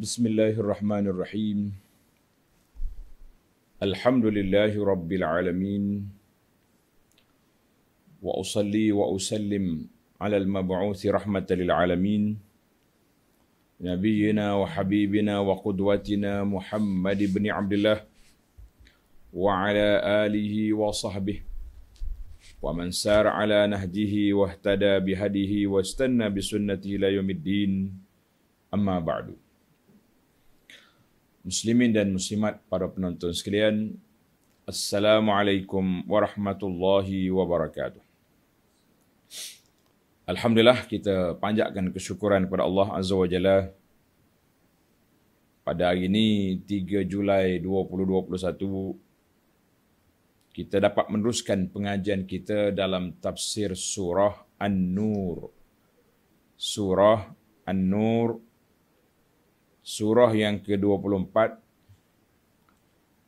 بسم الله الرحمن الرحيم الحمد لله رب العالمين واصلي واسلم على المبعوث رحمه للعالمين نبينا وحبيبنا وقدوتنا محمد بن عبد الله وعلى اله وصحبه ومن سار على نهجه واهتدى بهديه واستنى بسنته الى يوم الدين اما بعد muslimin dan muslimat para penonton sekalian. Assalamualaikum warahmatullahi wabarakatuh. Alhamdulillah kita panjatkan kesyukuran kepada Allah Azza wa Jalla pada hari ini 3 Julai 2021 kita dapat meneruskan pengajian kita dalam tafsir surah An-Nur. Surah An-Nur surah yang ke-24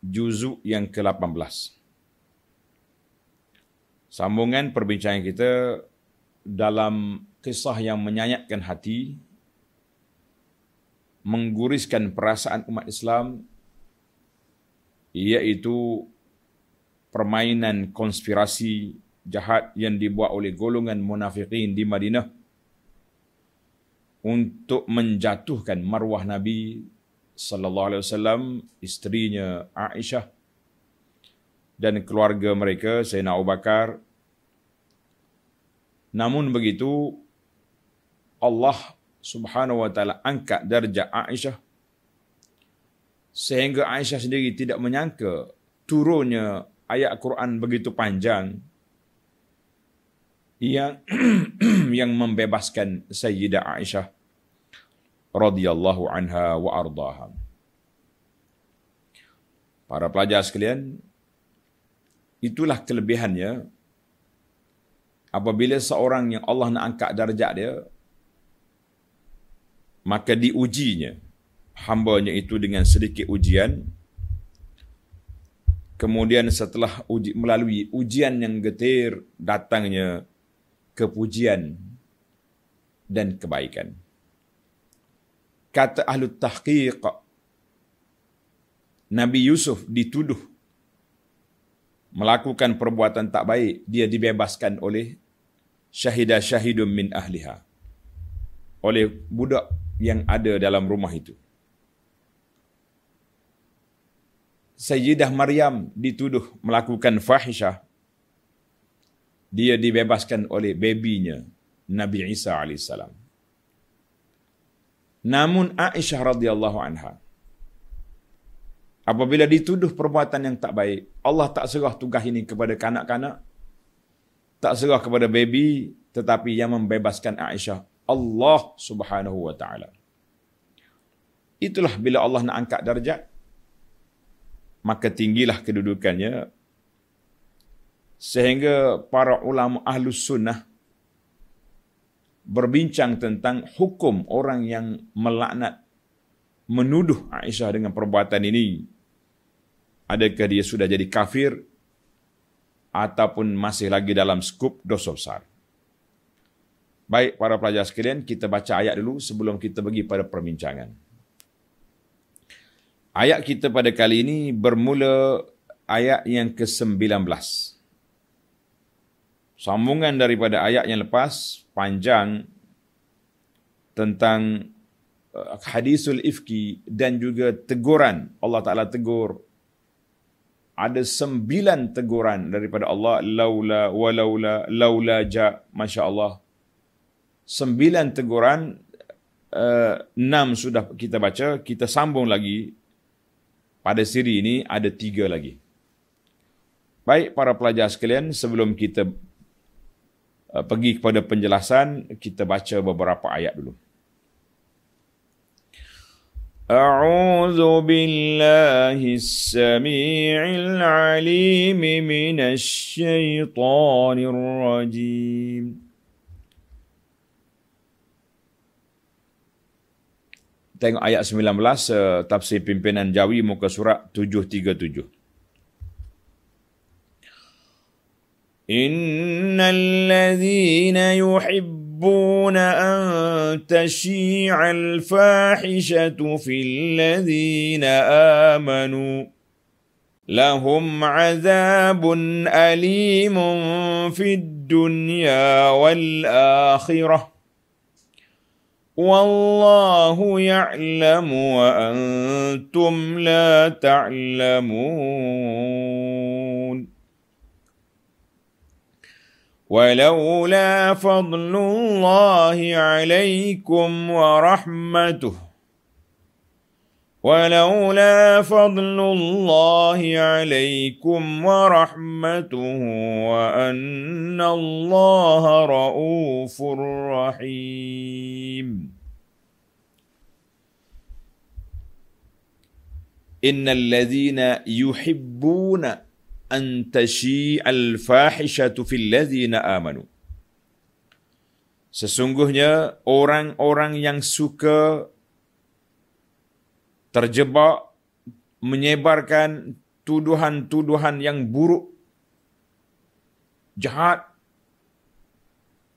juzuk yang ke-18 sambungan perbincangan kita dalam kisah yang menyayatkan hati mengguriskan perasaan umat Islam iaitu permainan konspirasi jahat yang dibuat oleh golongan munafiqin di Madinah untuk menjatuhkan marwah Nabi sallallahu alaihi wasallam isterinya Aisyah dan keluarga mereka Sayyidina Abu Bakar namun begitu Allah Subhanahu wa taala angkat darjat Aisyah sehingga Aisyah sendiri tidak menyangka turunnya ayat Quran begitu panjang yang yang membebaskan Sayyidah Aisyah radhiyallahu anha wa ardaha. Para pelajar sekalian, itulah kelebihannya apabila seorang yang Allah nak angkat darjat dia, maka diujinya hambanya itu dengan sedikit ujian. Kemudian setelah uji, melalui ujian yang getir, datangnya kepujian dan kebaikan. Kata ahli tahqiq, Nabi Yusuf dituduh melakukan perbuatan tak baik, dia dibebaskan oleh syahidah syahidun min ahliha. Oleh budak yang ada dalam rumah itu. Sayyidah Maryam dituduh melakukan fahishah, dia dibebaskan oleh babynya Nabi Isa alaihissalam. Namun Aisyah radhiyallahu anha apabila dituduh perbuatan yang tak baik, Allah tak serah tugas ini kepada kanak-kanak, tak serah kepada baby, tetapi yang membebaskan Aisyah Allah Subhanahu wa taala. Itulah bila Allah nak angkat darjat maka tinggilah kedudukannya, Sehingga para ulama ahlus sunnah berbincang tentang hukum orang yang melaknat menuduh Aisyah dengan perbuatan ini. Adakah dia sudah jadi kafir ataupun masih lagi dalam skup dosa besar. Baik para pelajar sekalian, kita baca ayat dulu sebelum kita bagi pada perbincangan. Ayat kita pada kali ini bermula ayat yang ke-19 sambungan daripada ayat yang lepas panjang tentang eh, hadisul ifki dan juga teguran Allah Taala tegur ada sembilan teguran daripada Allah laula walaula laula ja masya-Allah sembilan teguran eh, enam sudah kita baca kita sambung lagi pada siri ini ada tiga lagi baik para pelajar sekalian sebelum kita Eh, pergi kepada penjelasan, kita baca beberapa ayat dulu. أعوذ بالله السميع العليم من الشيطان rajim. Tengok ayat 19 uh, eh, tafsir pimpinan Jawi muka surat 737. إن الذين يحبون أن تشيع الفاحشة في الذين آمنوا لهم عذاب أليم في الدنيا والآخرة والله يعلم وأنتم لا تعلمون ولولا فضل الله عليكم ورحمته ولولا فضل الله عليكم ورحمته وأن الله رؤوف رحيم إن الذين يحبون أن تشيء الفاحشة في الذين Amanu. Sesungguhnya orang-orang yang suka terjebak menyebarkan tuduhan-tuduhan yang buruk jahat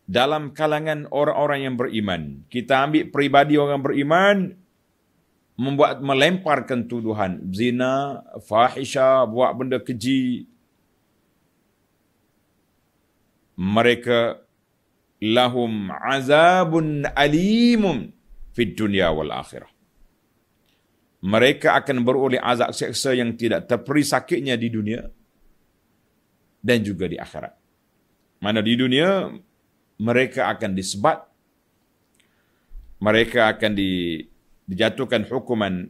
dalam kalangan orang-orang yang beriman. Kita ambil peribadi orang beriman, membuat melemparkan tuduhan zina, fahisha, buat benda keji. Mereka lahum azabun alimun fid dunia wal akhirah. Mereka akan beroleh azab seksa yang tidak terperi sakitnya di dunia dan juga di akhirat. Mana di dunia mereka akan disebat, mereka akan di dijatuhkan hukuman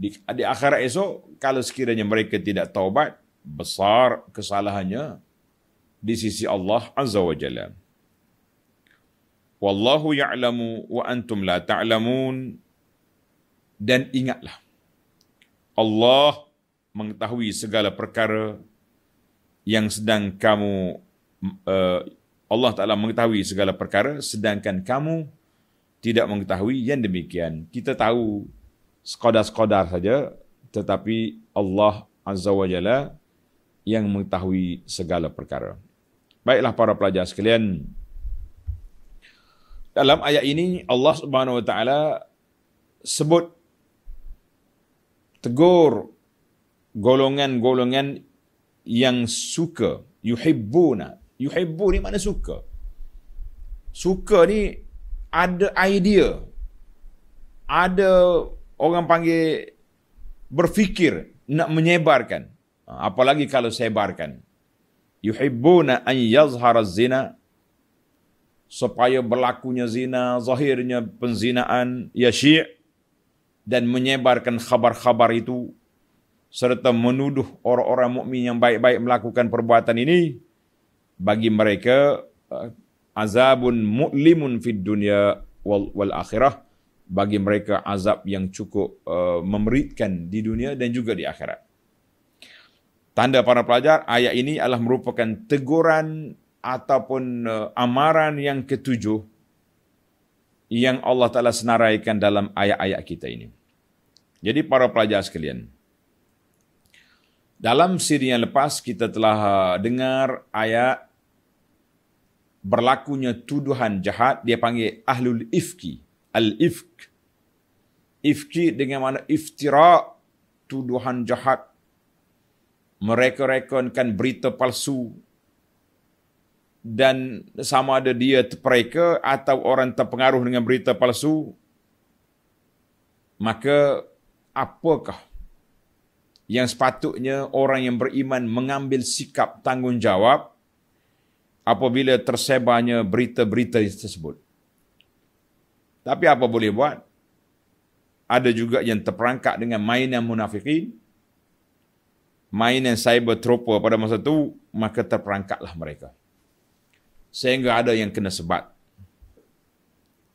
di, di akhirat esok kalau sekiranya mereka tidak taubat besar kesalahannya di sisi Allah Azza wa Jalla. Wallahu ya'lamu wa antum la ta'lamun. Dan ingatlah. Allah mengetahui segala perkara yang sedang kamu uh, Allah Ta'ala mengetahui segala perkara sedangkan kamu tidak mengetahui yang demikian. Kita tahu sekadar-sekadar saja tetapi Allah Azza wa Jalla yang mengetahui segala perkara. Baiklah para pelajar sekalian. Dalam ayat ini Allah Subhanahu wa taala sebut tegur golongan-golongan yang suka yuhibbuna yuhibbu ni mana suka suka ni ada idea ada orang panggil berfikir nak menyebarkan ha, apalagi kalau sebarkan yuhibbuna an yazhara zina supaya berlakunya zina zahirnya penzinaan yasyi' dan menyebarkan khabar-khabar itu serta menuduh orang-orang mukmin yang baik-baik melakukan perbuatan ini bagi mereka azabun mu'limun fid dunya wal, wal akhirah bagi mereka azab yang cukup uh, memeritkan di dunia dan juga di akhirat. Tanda para pelajar, ayat ini adalah merupakan teguran ataupun uh, amaran yang ketujuh yang Allah Ta'ala senaraikan dalam ayat-ayat kita ini. Jadi para pelajar sekalian, dalam siri yang lepas kita telah uh, dengar ayat berlakunya tuduhan jahat dia panggil ahlul ifki al ifk ifki dengan mana iftira tuduhan jahat mereka-rekankan berita palsu dan sama ada dia terpereka atau orang terpengaruh dengan berita palsu maka apakah yang sepatutnya orang yang beriman mengambil sikap tanggungjawab apabila tersebarnya berita-berita tersebut. Tapi apa boleh buat? Ada juga yang terperangkap dengan mainan munafikin, mainan cyber trooper pada masa itu, maka terperangkaplah mereka. Sehingga ada yang kena sebat.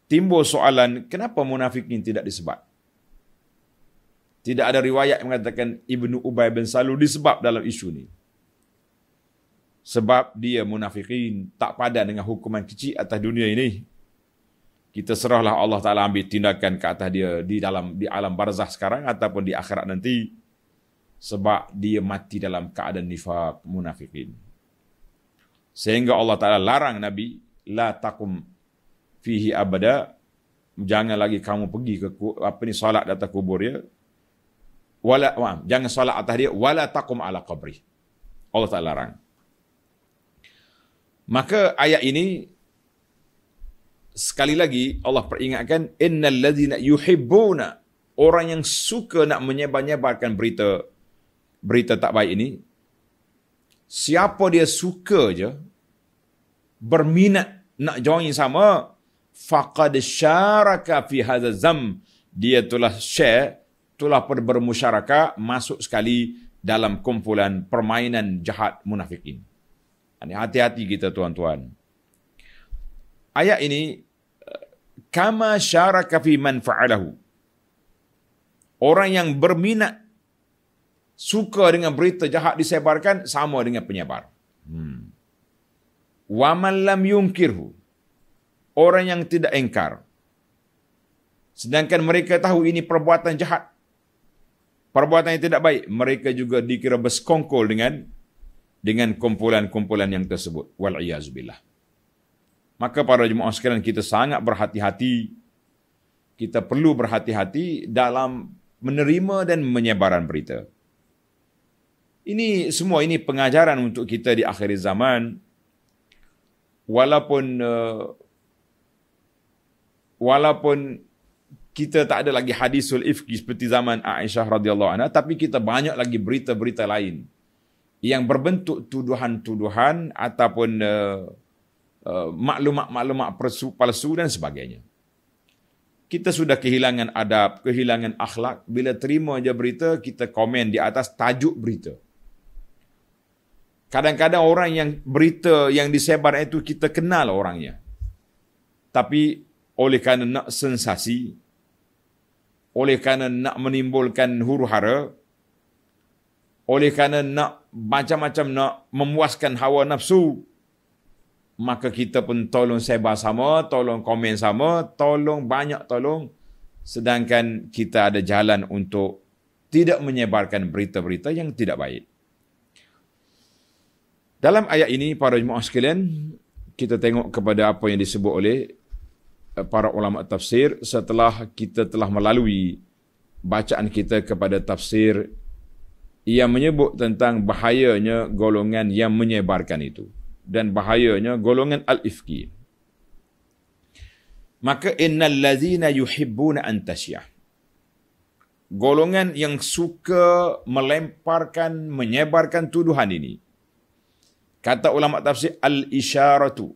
Timbul soalan, kenapa munafikin tidak disebat? Tidak ada riwayat mengatakan Ibnu Ubay bin Salul disebab dalam isu ini sebab dia munafikin tak padan dengan hukuman kecil atas dunia ini kita serahlah Allah Taala ambil tindakan ke atas dia di dalam di alam barzah sekarang ataupun di akhirat nanti sebab dia mati dalam keadaan nifak munafikin sehingga Allah Taala larang nabi la takum fihi abada jangan lagi kamu pergi ke apa ni salat atas kubur dia wala maaf, jangan salat atas dia wala takum ala qabri Allah Taala larang Maka ayat ini sekali lagi Allah peringatkan innal ladzina yuhibbuna orang yang suka nak menyebar-nyebarkan berita berita tak baik ini siapa dia suka je berminat nak join sama faqad syaraka fi hadha zam dia telah share telah bermusyarakah masuk sekali dalam kumpulan permainan jahat munafikin. ini Hati-hati kita tuan-tuan. Ayat ini, kama syaraka fi man fa'alahu. Orang yang berminat, suka dengan berita jahat disebarkan, sama dengan penyebar. Hmm. Wa man lam yungkirhu. Orang yang tidak engkar. Sedangkan mereka tahu ini perbuatan jahat. Perbuatan yang tidak baik. Mereka juga dikira bersekongkol dengan dengan kumpulan-kumpulan yang tersebut. Wal'iyazubillah. Maka para jemaah sekalian kita sangat berhati-hati. Kita perlu berhati-hati dalam menerima dan menyebaran berita. Ini semua ini pengajaran untuk kita di akhir zaman. Walaupun uh, walaupun kita tak ada lagi hadisul ifki seperti zaman Aisyah radhiyallahu anha tapi kita banyak lagi berita-berita lain yang berbentuk tuduhan-tuduhan ataupun uh, uh, maklumat-maklumat persu, palsu dan sebagainya. Kita sudah kehilangan adab, kehilangan akhlak bila terima aja berita kita komen di atas tajuk berita. Kadang-kadang orang yang berita yang disebar itu kita kenal orangnya. Tapi oleh kerana nak sensasi, oleh kerana nak menimbulkan huru-hara, oleh kerana nak macam-macam nak memuaskan hawa nafsu maka kita pun tolong sebar sama tolong komen sama tolong banyak tolong sedangkan kita ada jalan untuk tidak menyebarkan berita-berita yang tidak baik dalam ayat ini para jemaah sekalian kita tengok kepada apa yang disebut oleh eh, para ulama tafsir setelah kita telah melalui bacaan kita kepada tafsir yang menyebut tentang bahayanya golongan yang menyebarkan itu dan bahayanya golongan al-ifki. Maka innal ladzina yuhibbuna an tasyah. Golongan yang suka melemparkan, menyebarkan tuduhan ini. Kata ulama tafsir al-isyaratu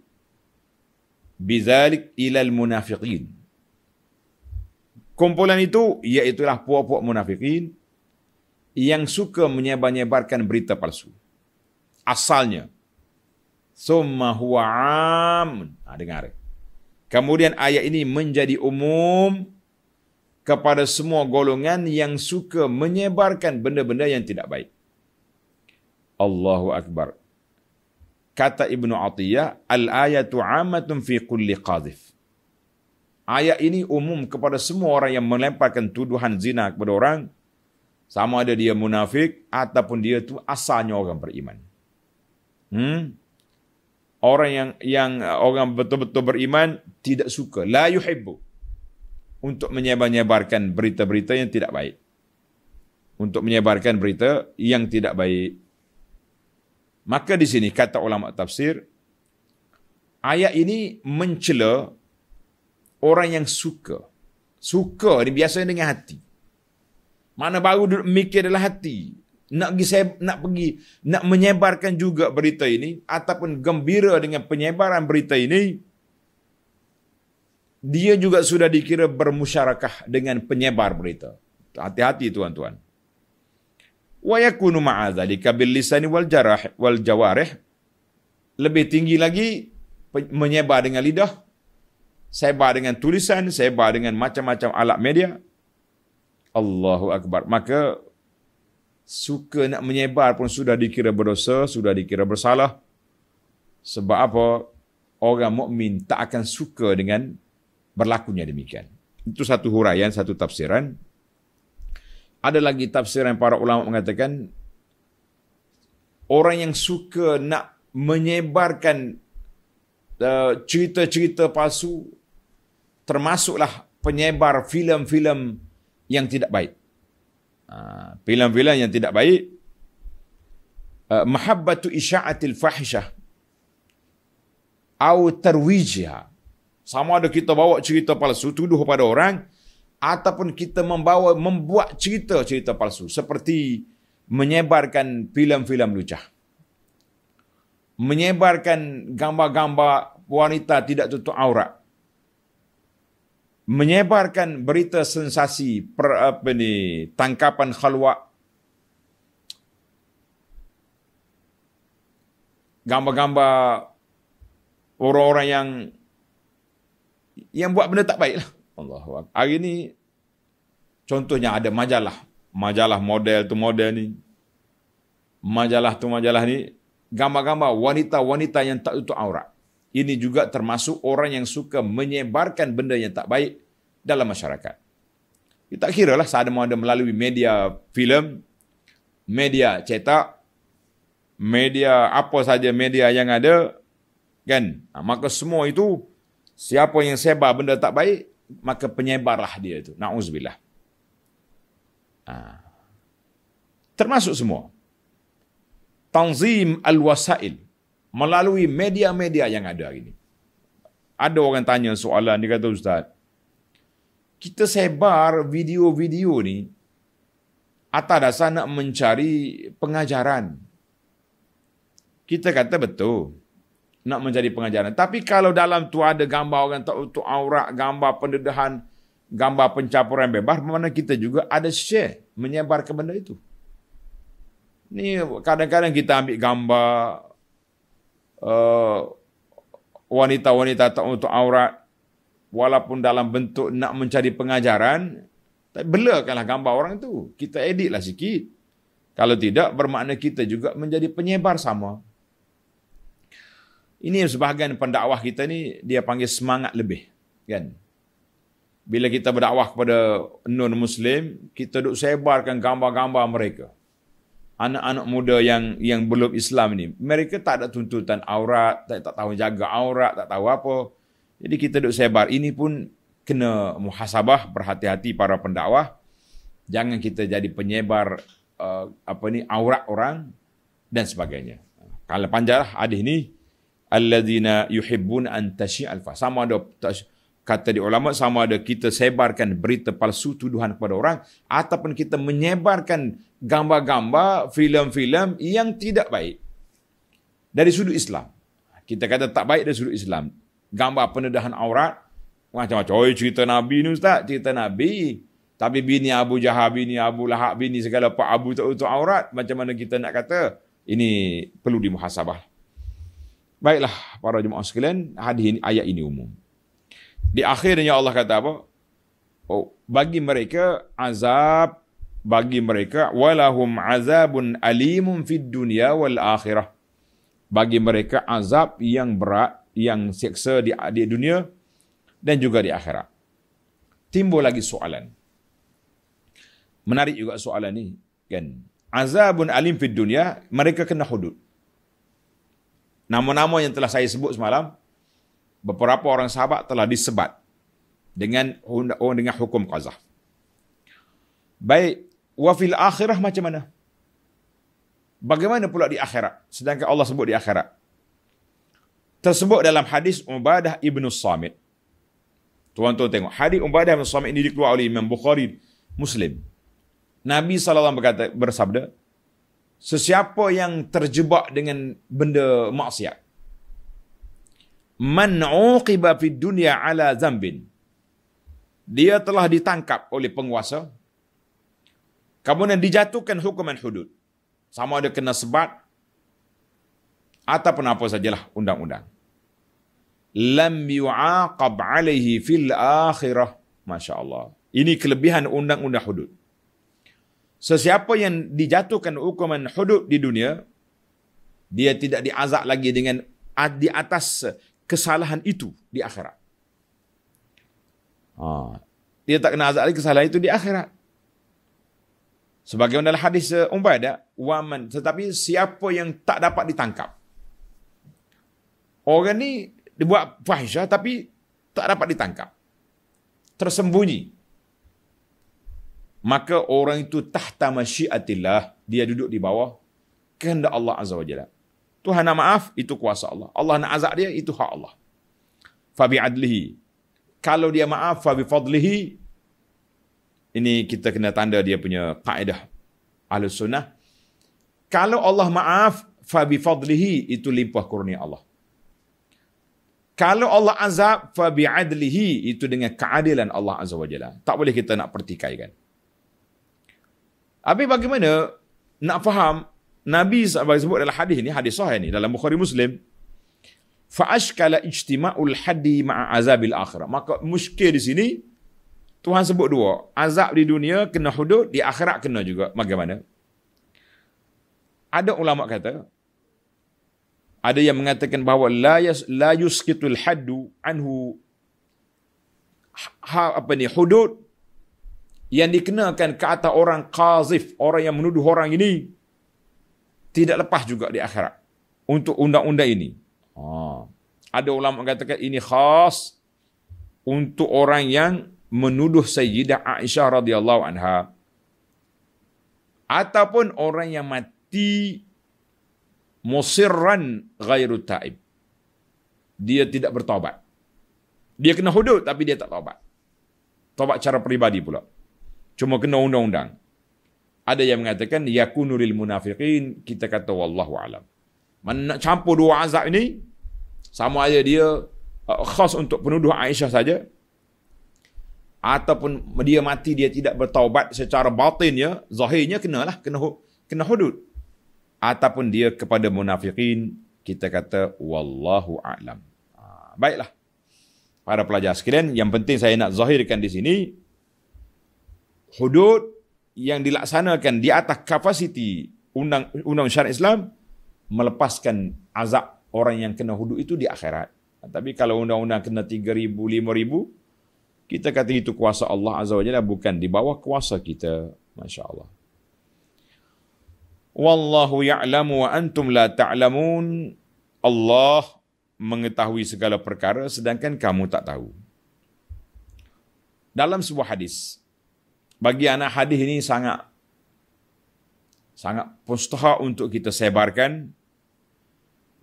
bizalik ila al-munafiqin. Kumpulan itu iaitu puak-puak munafiqin yang suka menyebar-nyebarkan berita palsu. Asalnya. Summa huwa am. Ha, dengar. Kemudian ayat ini menjadi umum kepada semua golongan yang suka menyebarkan benda-benda yang tidak baik. Allahu Akbar. Kata Ibn Atiyah, al-ayatu amatun fi kulli qadif. Ayat ini umum kepada semua orang yang melemparkan tuduhan zina kepada orang, sama ada dia munafik ataupun dia tu asalnya orang beriman. Hmm? Orang yang yang uh, orang betul-betul beriman tidak suka. La yuhibbu. Untuk menyebarkan berita-berita yang tidak baik. Untuk menyebarkan berita yang tidak baik. Maka di sini kata ulama tafsir, ayat ini mencela orang yang suka. Suka ini biasanya dengan hati. Mana baru duduk mikir dalam hati. Nak pergi, nak pergi, nak menyebarkan juga berita ini. Ataupun gembira dengan penyebaran berita ini. Dia juga sudah dikira bermusyarakah dengan penyebar berita. Hati-hati tuan-tuan. Wa yakunu ma'adhalika lisani wal jarah wal jawarih. Lebih tinggi lagi, menyebar dengan lidah. Sebar dengan tulisan, sebar dengan macam-macam alat media. Allahu Akbar. Maka suka nak menyebar pun sudah dikira berdosa, sudah dikira bersalah. Sebab apa? Orang mukmin tak akan suka dengan berlakunya demikian. Itu satu huraian, satu tafsiran. Ada lagi tafsiran para ulama mengatakan orang yang suka nak menyebarkan uh, cerita-cerita palsu termasuklah penyebar filem-filem yang tidak baik. Filem-filem ah, yang tidak baik. Ah, mahabbatu isya'atil fahishah. Au terwijah, Sama ada kita bawa cerita palsu, tuduh kepada orang. Ataupun kita membawa membuat cerita-cerita palsu. Seperti menyebarkan filem-filem lucah. Menyebarkan gambar-gambar wanita tidak tutup aurat menyebarkan berita sensasi per, apa ni tangkapan khalwa gambar-gambar orang-orang yang yang buat benda tak baiklah Allahu hari ni contohnya ada majalah majalah model tu model ni majalah tu majalah ni gambar-gambar wanita-wanita yang tak tutup aurat ini juga termasuk orang yang suka menyebarkan benda yang tak baik dalam masyarakat. Kita ya, kira lah ada ada melalui media film, media cetak, media apa saja media yang ada, kan? maka semua itu siapa yang sebar benda tak baik, maka penyebarlah dia itu. Nauzubillah. Ha. termasuk semua. Tanzim al-wasail melalui media-media yang ada hari ini. Ada orang tanya soalan, dia kata, Ustaz, kita sebar video-video ni atas dasar nak mencari pengajaran. Kita kata betul nak mencari pengajaran. Tapi kalau dalam tu ada gambar orang tak untuk aurat, gambar pendedahan, gambar pencapuran bebas, mana kita juga ada share menyebar ke benda itu. Ni kadang-kadang kita ambil gambar Eh, wanita-wanita uh, tak untuk aurat walaupun dalam bentuk nak mencari pengajaran belakanlah gambar orang itu kita editlah sikit kalau tidak bermakna kita juga menjadi penyebar sama ini sebahagian pendakwah kita ni dia panggil semangat lebih kan bila kita berdakwah kepada non muslim kita duk sebarkan gambar-gambar mereka anak-anak muda yang yang belum Islam ni mereka tak ada tuntutan aurat tak, tak tahu jaga aurat tak tahu apa jadi kita duk sebar ini pun kena muhasabah berhati-hati para pendakwah jangan kita jadi penyebar uh, apa ni aurat orang dan sebagainya kalau panjang lah hadis ni alladzina yuhibbun an alfa sama ada tashi'al kata di ulama sama ada kita sebarkan berita palsu tuduhan kepada orang ataupun kita menyebarkan gambar-gambar filem-filem yang tidak baik dari sudut Islam kita kata tak baik dari sudut Islam gambar penedahan aurat macam-macam Oh cerita nabi ni ustaz cerita nabi tapi bini Abu Jahab bini Abu Lahab bini segala pak Abu tak untuk aurat macam mana kita nak kata ini perlu dimuhasabah baiklah para jemaah sekalian hadis ini, ayat ini umum di akhirnya Allah kata apa? Oh, bagi mereka azab bagi mereka walahum azabun alimun fid dunya wal akhirah. Bagi mereka azab yang berat yang seksa di, di dunia dan juga di akhirat. Timbul lagi soalan. Menarik juga soalan ni kan. Azabun alim fid dunya mereka kena hudud. Nama-nama yang telah saya sebut semalam beberapa orang sahabat telah disebat dengan oh, dengan hukum qazah. Baik, wa fil akhirah macam mana? Bagaimana pula di akhirat? Sedangkan Allah sebut di akhirat. Tersebut dalam hadis Ubadah Ibn Samit. Tuan-tuan tengok. Hadis Ubadah Ibn Samit ini dikeluarkan oleh Imam Bukhari Muslim. Nabi SAW berkata, bersabda, sesiapa yang terjebak dengan benda maksiat, man uqiba fid dunya ala zambin dia telah ditangkap oleh penguasa kemudian dijatuhkan hukuman hudud sama ada kena sebat ataupun apa sajalah undang-undang lam yu'aqab alaihi fil akhirah masya Allah. ini kelebihan undang-undang hudud sesiapa yang dijatuhkan hukuman hudud di dunia dia tidak diazak lagi dengan di atas kesalahan itu di akhirat. Ha. Dia tak kena azab lagi kesalahan itu di akhirat. Sebagaimana dalam hadis Umbadah, waman tetapi siapa yang tak dapat ditangkap. Orang ni dibuat fahisyah tapi tak dapat ditangkap. Tersembunyi. Maka orang itu tahta masyiatillah, dia duduk di bawah kehendak Allah Azza wa Jalla. Tuhan nak maaf, itu kuasa Allah. Allah nak azab dia, itu hak Allah. Fabi adlihi. Kalau dia maaf, fabi fadlihi. Ini kita kena tanda dia punya kaedah. Ahlus sunnah. Kalau Allah maaf, fabi fadlihi. Itu limpah kurnia Allah. Kalau Allah azab, fabi adlihi. Itu dengan keadilan Allah Azza wa Jalla. Tak boleh kita nak pertikaikan. Tapi bagaimana nak faham Nabi sebab sebut dalam hadis ni hadis sahih ni dalam Bukhari Muslim fa ashkala ijtima'ul hadi ma'a azabil akhirah maka muskil di sini Tuhan sebut dua azab di dunia kena hudud di akhirat kena juga bagaimana ada ulama kata ada yang mengatakan bahawa la yas la yuskitul haddu anhu ha, apa ni hudud yang dikenakan ke atas orang qazif orang yang menuduh orang ini tidak lepas juga di akhirat untuk undang-undang ini. Ha. Ada ulama katakan ini khas untuk orang yang menuduh Sayyidah Aisyah radhiyallahu anha ataupun orang yang mati musirran ghairu taib. Dia tidak bertobat. Dia kena hudud tapi dia tak tobat. Tobat cara peribadi pula. Cuma kena undang-undang ada yang mengatakan yakunuril munafiqin kita kata wallahu alam mana nak campur dua azab ini sama aja dia uh, khas untuk penuduh Aisyah saja ataupun dia mati dia tidak bertaubat secara batin ya zahirnya kenalah kena kena hudud ataupun dia kepada munafikin kita kata wallahu alam ha, baiklah para pelajar sekalian yang penting saya nak zahirkan di sini hudud yang dilaksanakan di atas kapasiti undang-undang syariat Islam melepaskan azab orang yang kena hudud itu di akhirat. Tapi kalau undang-undang kena 3000 5000 kita kata itu kuasa Allah Azza wa Jalla bukan di bawah kuasa kita. Masya-Allah. Wallahu ya'lamu wa antum la ta'lamun. Allah mengetahui segala perkara sedangkan kamu tak tahu. Dalam sebuah hadis, bagi anak hadis ini sangat sangat mustaha untuk kita sebarkan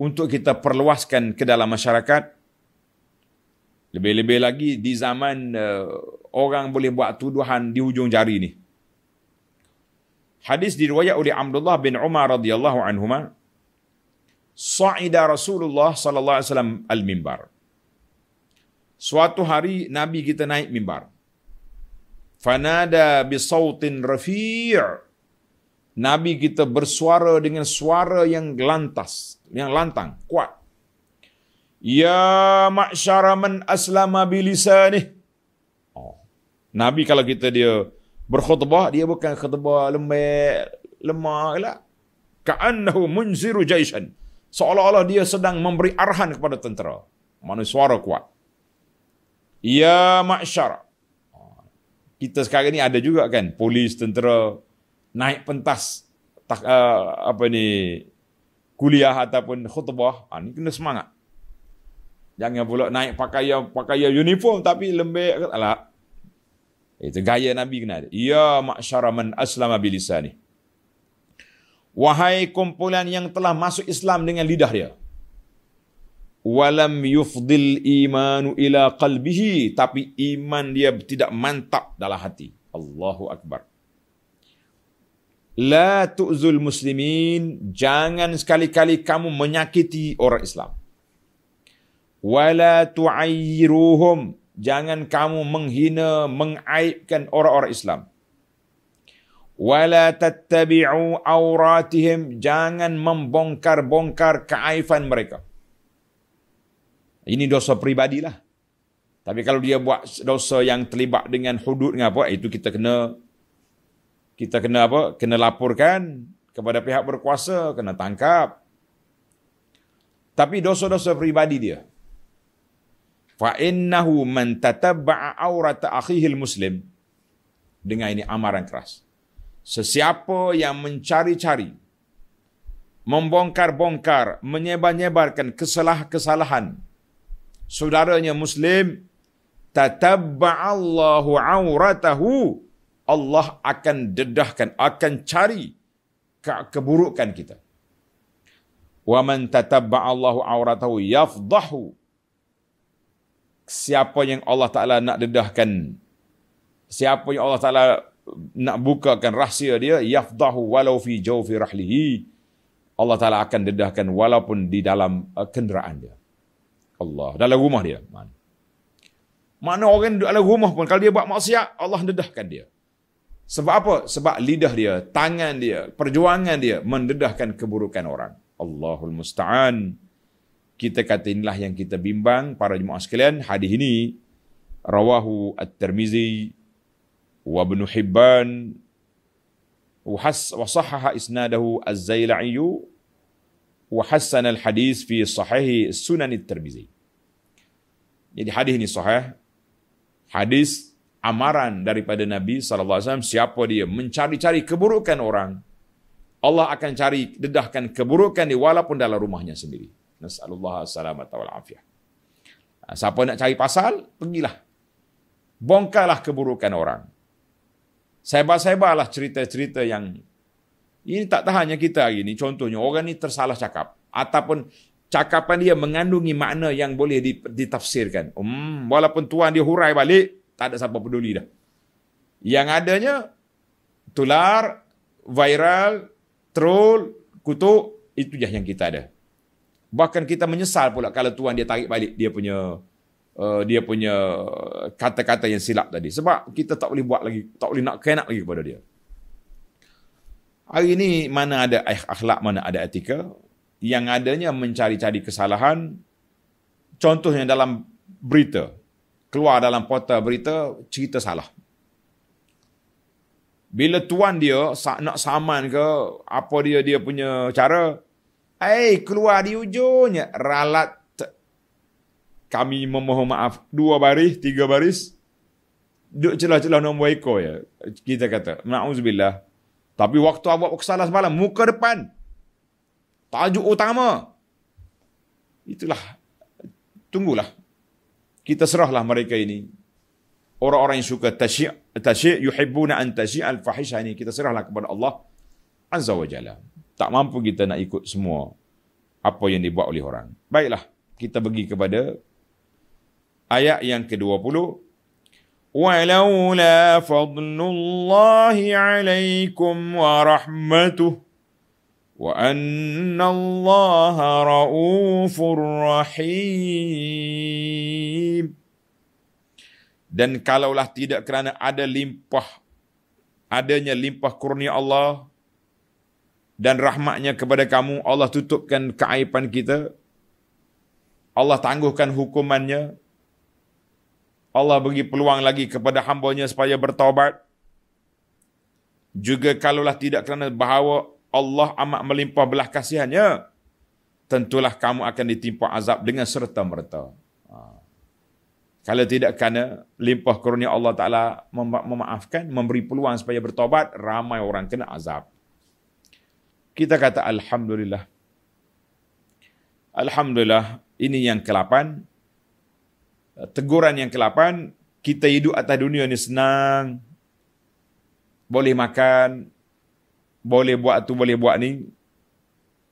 untuk kita perluaskan ke dalam masyarakat lebih-lebih lagi di zaman uh, orang boleh buat tuduhan di hujung jari ni hadis diriwayat oleh Abdullah bin Umar radhiyallahu anhuma sa'ida Rasulullah sallallahu alaihi wasallam al-mimbar suatu hari nabi kita naik mimbar Fanada bisautin rafi' Nabi kita bersuara dengan suara yang lantas, yang lantang, kuat. Ya ma'syara man aslama bilisanih. Oh. Nabi kalau kita dia berkhutbah, dia bukan khutbah lembek, lemah ke lah. Ka'annahu munziru jaisan. Seolah-olah dia sedang memberi arahan kepada tentera. Mana suara kuat. Ya ma'syara kita sekarang ni ada juga kan polis tentera naik pentas tak, uh, apa ni kuliah ataupun khutbah ha, ni kena semangat jangan pula naik pakaian pakaian uniform tapi lembek kata lah eh, itu gaya nabi kena ada ya maksyara man aslama bilisani wahai kumpulan yang telah masuk Islam dengan lidah dia walam yufdil imanu ila qalbihi tapi iman dia tidak mantap dalam hati Allahu akbar la tuzul muslimin jangan sekali-kali kamu menyakiti orang Islam wala tuayiruhum jangan kamu menghina mengaibkan orang-orang Islam wala tattabi'u auratihim jangan membongkar-bongkar keaifan mereka ini dosa pribadi lah. Tapi kalau dia buat dosa yang terlibat dengan hudud dengan apa, itu kita kena kita kena apa? Kena laporkan kepada pihak berkuasa, kena tangkap. Tapi dosa-dosa pribadi dia. Fa innahu man tatabba'a aurata akhihi muslim dengan ini amaran keras. Sesiapa yang mencari-cari membongkar-bongkar, menyebar-nyebarkan kesalahan-kesalahan saudaranya muslim tatabba'allahu auratahu Allah akan dedahkan akan cari ke- keburukan kita wa man tatabba'allahu auratahu yafdahu siapa yang Allah Taala nak dedahkan siapa yang Allah Taala nak bukakan rahsia dia yafdahu walau fi jawfi rahlihi Allah Taala akan dedahkan walaupun di dalam eh, kenderaan dia Allah dalam rumah dia. Mana? Mana orang duduk dalam rumah pun kalau dia buat maksiat, Allah dedahkan dia. Sebab apa? Sebab lidah dia, tangan dia, perjuangan dia mendedahkan keburukan orang. Allahul musta'an. Kita kata inilah yang kita bimbang para jemaah sekalian. Hadis ini rawahu At-Tirmizi wa Ibn Hibban wa sahaha isnadahu Az-Zailai al-Hadis الحديث Sahih Sunan سنن tirmizi jadi hadis ini sahih hadis amaran daripada Nabi sallallahu alaihi wasallam siapa dia mencari-cari keburukan orang Allah akan cari dedahkan keburukan dia walaupun dalam rumahnya sendiri nasallallahu alaihi wasallam afiyah ha, siapa nak cari pasal pergilah bongkarlah keburukan orang Sebar-sebarlah cerita-cerita yang ini tak tahannya kita hari ini. Contohnya, orang ini tersalah cakap. Ataupun cakapan dia mengandungi makna yang boleh ditafsirkan. Hmm, walaupun tuan dia hurai balik, tak ada siapa peduli dah. Yang adanya, tular, viral, troll, kutuk, itu je yang kita ada. Bahkan kita menyesal pula kalau tuan dia tarik balik dia punya uh, dia punya kata-kata yang silap tadi. Sebab kita tak boleh buat lagi, tak boleh nak kenak lagi kepada dia. Hari ini mana ada akhlak, mana ada etika. Yang adanya mencari-cari kesalahan. Contohnya dalam berita. Keluar dalam portal berita, cerita salah. Bila tuan dia nak saman ke apa dia dia punya cara, Hei, keluar di ujungnya. Ralat. Kami memohon maaf. Dua baris, tiga baris. Duk celah-celah nombor ekor ya. Kita kata. Ma'uzubillah. Tapi waktu awak salah semalam, muka depan. Tajuk utama. Itulah. Tunggulah. Kita serahlah mereka ini. Orang-orang yang suka tasyik, tasyik, yuhibbuna an tasyik al-fahishah ini. Kita serahlah kepada Allah. Azza wa Jalla. Tak mampu kita nak ikut semua apa yang dibuat oleh orang. Baiklah. Kita bagi kepada ayat yang ke-20. ولولا فضل الله عليكم ورحمته وان الله رؤوف رحيم dan kalaulah tidak kerana ada limpah adanya limpah kurnia Allah dan rahmatnya kepada kamu Allah tutupkan keaiban kita Allah tangguhkan hukumannya Allah bagi peluang lagi kepada hambanya supaya bertaubat. Juga kalaulah tidak kerana bahawa Allah amat melimpah belah kasihannya, tentulah kamu akan ditimpa azab dengan serta merta. Ha. Kalau tidak kerana limpah kurnia Allah Ta'ala memaafkan, memberi peluang supaya bertobat, ramai orang kena azab. Kita kata Alhamdulillah. Alhamdulillah, ini yang ke-8, Eh, teguran yang ke-8 kita hidup atas dunia ni senang boleh makan boleh buat tu boleh buat ni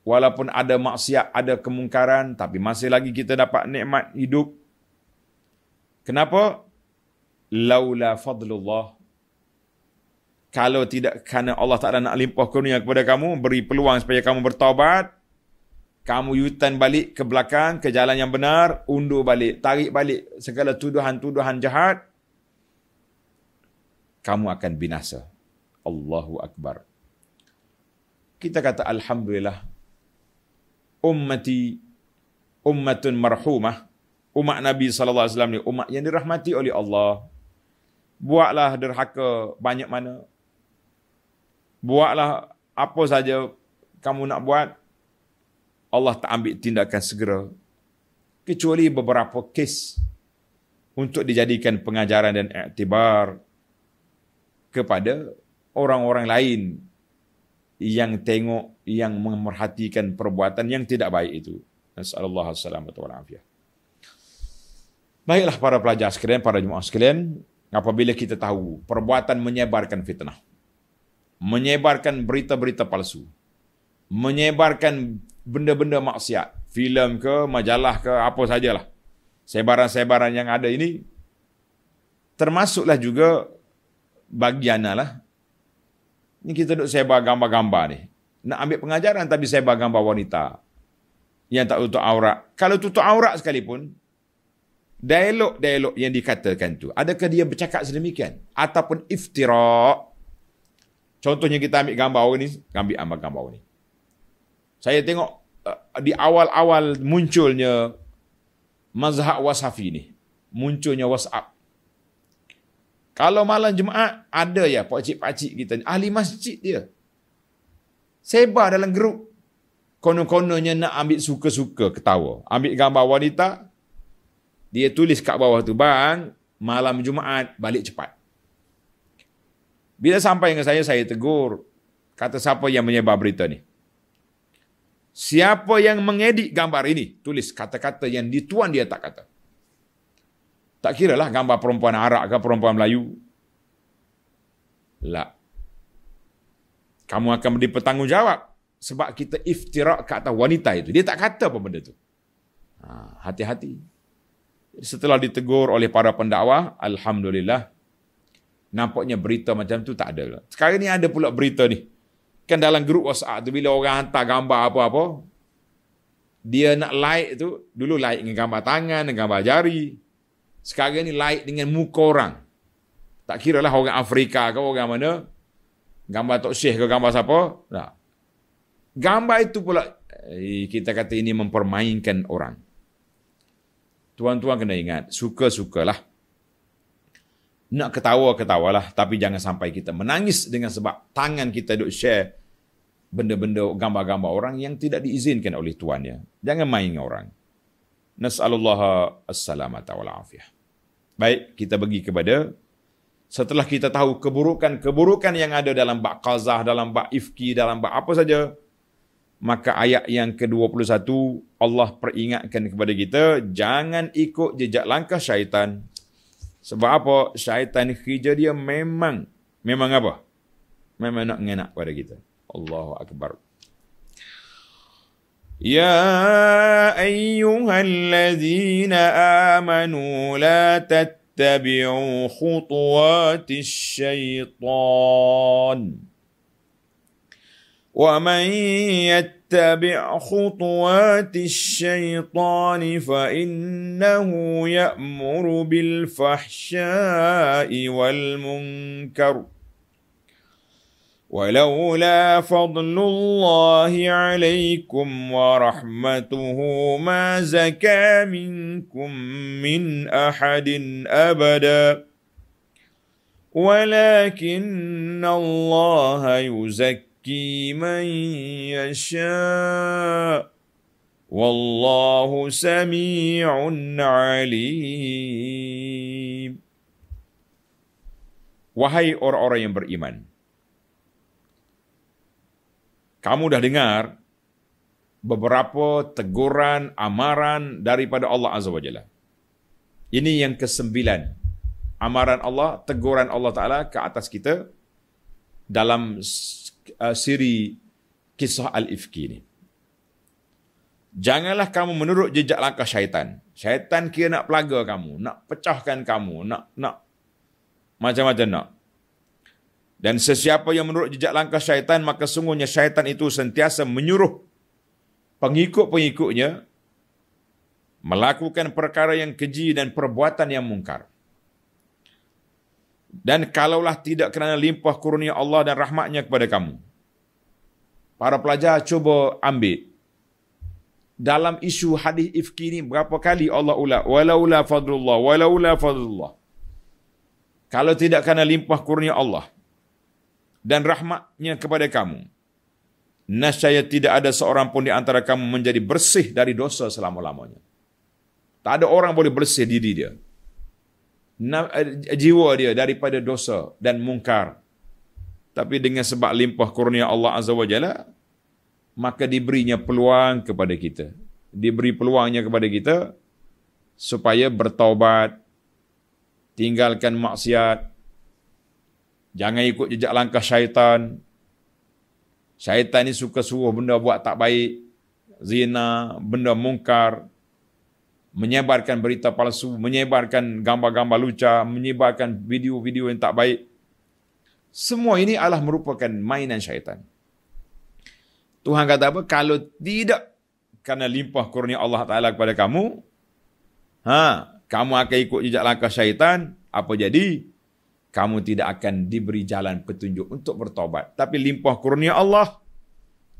walaupun ada maksiat ada kemungkaran tapi masih lagi kita dapat nikmat hidup kenapa laula fadlullah kalau tidak kerana Allah Taala nak limpah kurnia kepada kamu beri peluang supaya kamu bertaubat kamu yutan balik ke belakang ke jalan yang benar undur balik tarik balik segala tuduhan-tuduhan jahat kamu akan binasa Allahu akbar kita kata alhamdulillah ummati ummatun marhumah umat nabi saw. ni umat yang dirahmati oleh Allah buatlah derhaka banyak mana buatlah apa saja kamu nak buat Allah tak ambil tindakan segera kecuali beberapa kes untuk dijadikan pengajaran dan iktibar kepada orang-orang lain yang tengok yang memerhatikan perbuatan yang tidak baik itu. Nasallallahu alaihi wasallam wa afiyah. Baiklah para pelajar sekalian, para jemaah sekalian, apabila kita tahu perbuatan menyebarkan fitnah, menyebarkan berita-berita palsu, menyebarkan benda-benda maksiat. Filem ke, majalah ke, apa sajalah. Sebaran-sebaran yang ada ini termasuklah juga bagiannya lah. Ini kita duduk sebar gambar-gambar ni. Nak ambil pengajaran tapi sebar gambar wanita. Yang tak tutup aurat. Kalau tutup aurat sekalipun, dialog-dialog yang dikatakan tu, adakah dia bercakap sedemikian? Ataupun iftirak. Contohnya kita ambil gambar orang ni, ambil gambar-gambar orang ni saya tengok uh, di awal-awal munculnya mazhab wasafi ni munculnya WhatsApp. Kalau malam Jumaat ada ya pak cik kita ahli masjid dia. Sebar dalam grup konon-kononnya nak ambil suka-suka ketawa. Ambil gambar wanita dia tulis kat bawah tu bang malam Jumaat balik cepat. Bila sampai dengan saya saya tegur kata siapa yang menyebar berita ni? Siapa yang mengedit gambar ini? Tulis kata-kata yang dituan dia tak kata. Tak kira lah gambar perempuan Arab ke perempuan Melayu. Lah. Kamu akan dipertanggungjawab sebab kita iftirak ke atas wanita itu. Dia tak kata apa benda itu. Ha, hati-hati. Setelah ditegur oleh para pendakwah, Alhamdulillah, nampaknya berita macam tu tak ada. Lah. Sekarang ni ada pula berita ni. Kan dalam grup WhatsApp ah, tu bila orang hantar gambar apa-apa, dia nak like tu, dulu like dengan gambar tangan, dengan gambar jari. Sekarang ni like dengan muka orang. Tak kira lah orang Afrika ke orang mana, gambar Tok Syekh ke gambar siapa, Nah, Gambar itu pula, eh, kita kata ini mempermainkan orang. Tuan-tuan kena ingat, suka-sukalah nak ketawa ketawalah tapi jangan sampai kita menangis dengan sebab tangan kita duk share benda-benda gambar-gambar orang yang tidak diizinkan oleh tuannya jangan main orang nasallallah assalamata wal afiyah baik kita bagi kepada setelah kita tahu keburukan-keburukan yang ada dalam bab qazah dalam bab ifki dalam bab apa saja maka ayat yang ke-21 Allah peringatkan kepada kita jangan ikut jejak langkah syaitan sebab apa? Syaitan khija dia memang. Memang apa? Memang nak ngenak pada kita. Allahu Akbar. يا أيها الذين آمنوا لا تتبعوا خطوات الشيطان ومن يتبع خطوات الشيطان فانه يامر بالفحشاء والمنكر ولولا فضل الله عليكم ورحمته ما زكى منكم من احد ابدا ولكن الله يزكي يزكي من يشاء والله سميع عليم Wahai orang-orang yang beriman, kamu dah dengar beberapa teguran, amaran daripada Allah Azza wa Jalla. Ini yang kesembilan. Amaran Allah, teguran Allah Ta'ala ke atas kita dalam Ah, siri kisah Al-Ifqini. Janganlah kamu menurut jejak langkah syaitan. Syaitan kira nak pelaga kamu, nak pecahkan kamu, nak nak macam-macam nak. Dan sesiapa yang menurut jejak langkah syaitan, maka sungguhnya syaitan itu sentiasa menyuruh pengikut-pengikutnya melakukan perkara yang keji dan perbuatan yang mungkar. Dan kalaulah tidak kerana limpah kurnia Allah dan rahmatnya kepada kamu. Para pelajar cuba ambil. Dalam isu hadis ifki ini berapa kali Allah ulat. Walaula fadlullah, walaula fadlullah. Kalau tidak kerana limpah kurnia Allah dan rahmatnya kepada kamu. Nasyaya tidak ada seorang pun di antara kamu menjadi bersih dari dosa selama-lamanya. Tak ada orang boleh bersih diri dia. Eh, jiwa dia daripada dosa dan mungkar. Tapi dengan sebab limpah kurnia Allah Azza wa Jalla, maka diberinya peluang kepada kita. Diberi peluangnya kepada kita supaya bertaubat, tinggalkan maksiat, jangan ikut jejak langkah syaitan. Syaitan ini suka suruh benda buat tak baik, zina, benda mungkar, menyebarkan berita palsu, menyebarkan gambar-gambar lucu, menyebarkan video-video yang tak baik. Semua ini adalah merupakan mainan syaitan. Tuhan kata apa? Kalau tidak kerana limpah kurnia Allah Ta'ala kepada kamu, ha, kamu akan ikut jejak langkah syaitan, apa jadi? Kamu tidak akan diberi jalan petunjuk untuk bertobat. Tapi limpah kurnia Allah,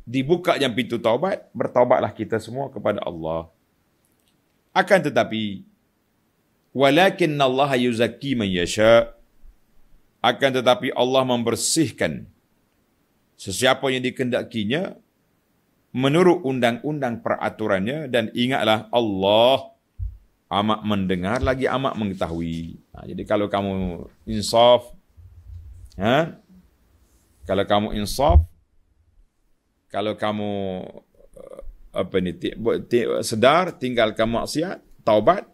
dibuka jam pintu taubat, bertaubatlah kita semua kepada Allah. Akan tetapi, وَلَكِنَّ اللَّهَ يُزَكِّي مَنْ يَشَاء Akan tetapi Allah membersihkan sesiapa yang dikendakinya menurut undang-undang peraturannya dan ingatlah Allah amat mendengar lagi amat mengetahui. Nah, ha, jadi kalau kamu insaf, ha? kalau kamu insaf, kalau kamu apa ni ti, ti, sedar tinggalkan maksiat taubat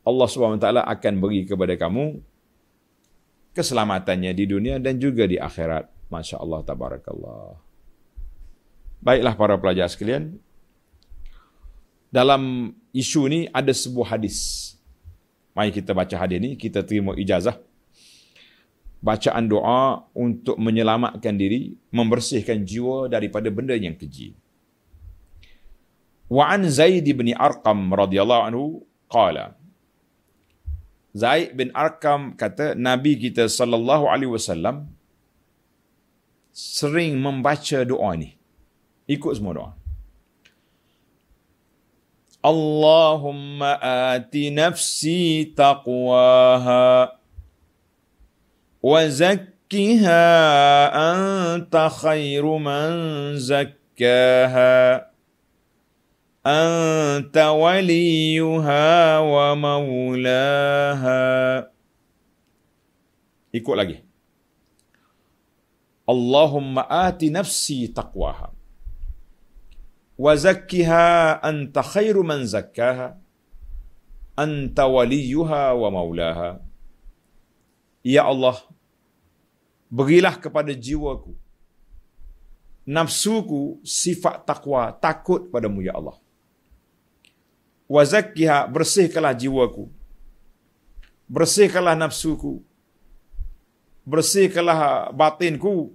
Allah Taala akan beri kepada kamu keselamatannya di dunia dan juga di akhirat Masya Allah Tabarakallah Baiklah para pelajar sekalian Dalam isu ni ada sebuah hadis Mari kita baca hadis ni, kita terima ijazah Bacaan doa untuk menyelamatkan diri Membersihkan jiwa daripada benda yang keji وعن زيد بن أرقم رضي الله عنه قال Zaid bin Arkam kata Nabi kita sallallahu alaihi wasallam sering membaca doa ni. Ikut semua doa. Allahumma ati nafsi taqwaha wa zakkiha anta khairu man zakkaha. أنت وليها ومولاها Ikut lagi. Allahumma ati nafsi taqwaha. Wazakkiha anta khairu man zakkaha. Anta waliyuha wa maulaha. Ya Allah, berilah kepada jiwaku, nafsuku sifat takwa, takut padamu ya Allah wazakkiha bersihkanlah jiwaku bersihkanlah nafsuku bersihkanlah batinku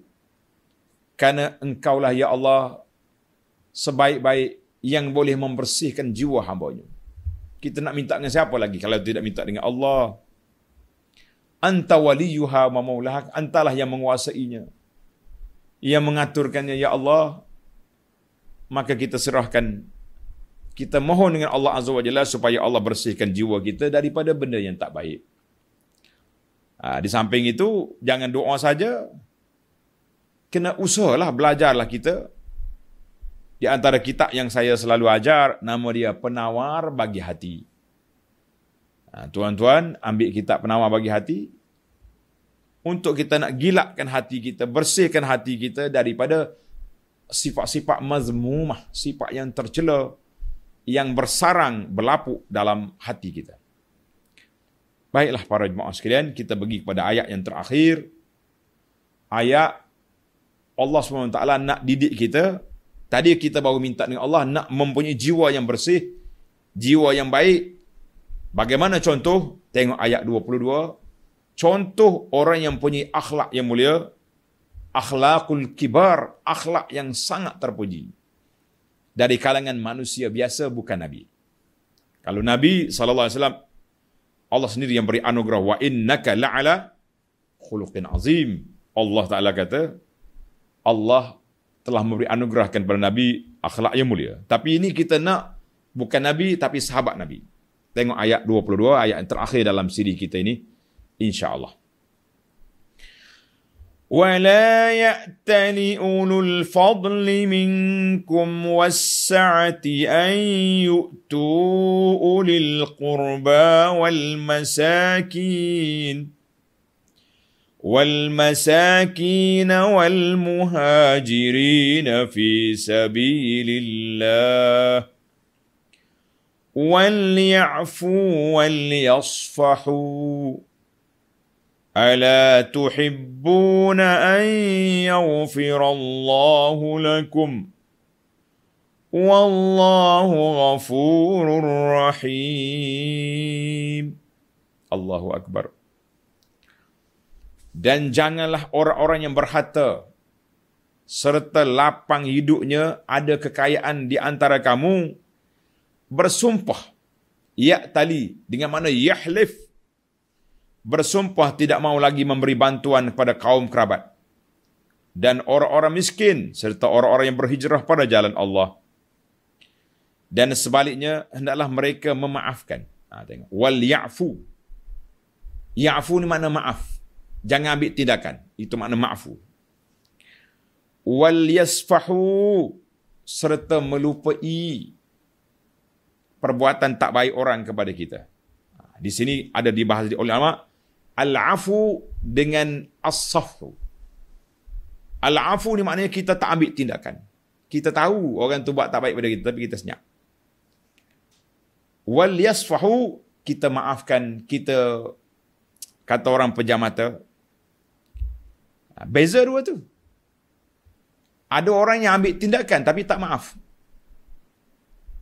karena engkaulah ya Allah sebaik-baik yang boleh membersihkan jiwa hamba-Mu kita nak minta dengan siapa lagi kalau tidak minta dengan Allah anta waliyuha wa maulaha antalah yang menguasainya yang mengaturkannya ya Allah maka kita serahkan kita mohon dengan Allah Azza wa Jalla supaya Allah bersihkan jiwa kita daripada benda yang tak baik. Ha, di samping itu, jangan doa saja. Kena usahalah, belajarlah kita. Di antara kitab yang saya selalu ajar, nama dia Penawar Bagi Hati. Ha, tuan-tuan, ambil kitab Penawar Bagi Hati. Untuk kita nak gilakkan hati kita, bersihkan hati kita daripada sifat-sifat mazmumah, sifat yang tercela, yang bersarang berlapuk dalam hati kita. Baiklah para jemaah sekalian, kita pergi kepada ayat yang terakhir. Ayat Allah SWT nak didik kita. Tadi kita baru minta dengan Allah nak mempunyai jiwa yang bersih, jiwa yang baik. Bagaimana contoh? Tengok ayat 22. Contoh orang yang punya akhlak yang mulia, akhlakul kibar, akhlak yang sangat terpuji dari kalangan manusia biasa bukan nabi. Kalau nabi sallallahu alaihi wasallam Allah sendiri yang beri anugerah wa innaka la'ala khuluqin azim. Allah Taala kata Allah telah memberi anugerahkan kepada nabi akhlak yang mulia. Tapi ini kita nak bukan nabi tapi sahabat nabi. Tengok ayat 22 ayat yang terakhir dalam siri kita ini insya-Allah. ولا يأتل أولو الفضل منكم والسعة أن يؤتوا أولي القربى والمساكين والمساكين والمهاجرين في سبيل الله وليعفوا وليصفحوا الا تحبون ان يغفر الله لكم والله غفور رحيم الله اكبر dan janganlah orang-orang yang berharta serta lapang hidupnya ada kekayaan di antara kamu bersumpah ya tali dengan mana yahlif bersumpah tidak mau lagi memberi bantuan kepada kaum kerabat dan orang-orang miskin serta orang-orang yang berhijrah pada jalan Allah. Dan sebaliknya, hendaklah mereka memaafkan. Ha, Wal ya'fu. Ya'fu ni makna maaf. Jangan ambil tindakan. Itu makna maafu. Wal yasfahu. Serta melupai perbuatan tak baik orang kepada kita. Ha, di sini ada dibahas oleh ulama' Al-afu dengan as-safru. Al-afu ni maknanya kita tak ambil tindakan. Kita tahu orang tu buat tak baik pada kita tapi kita senyap. Wal yasfahu kita maafkan, kita kata orang pejam mata. Beza dua tu. Ada orang yang ambil tindakan tapi tak maaf.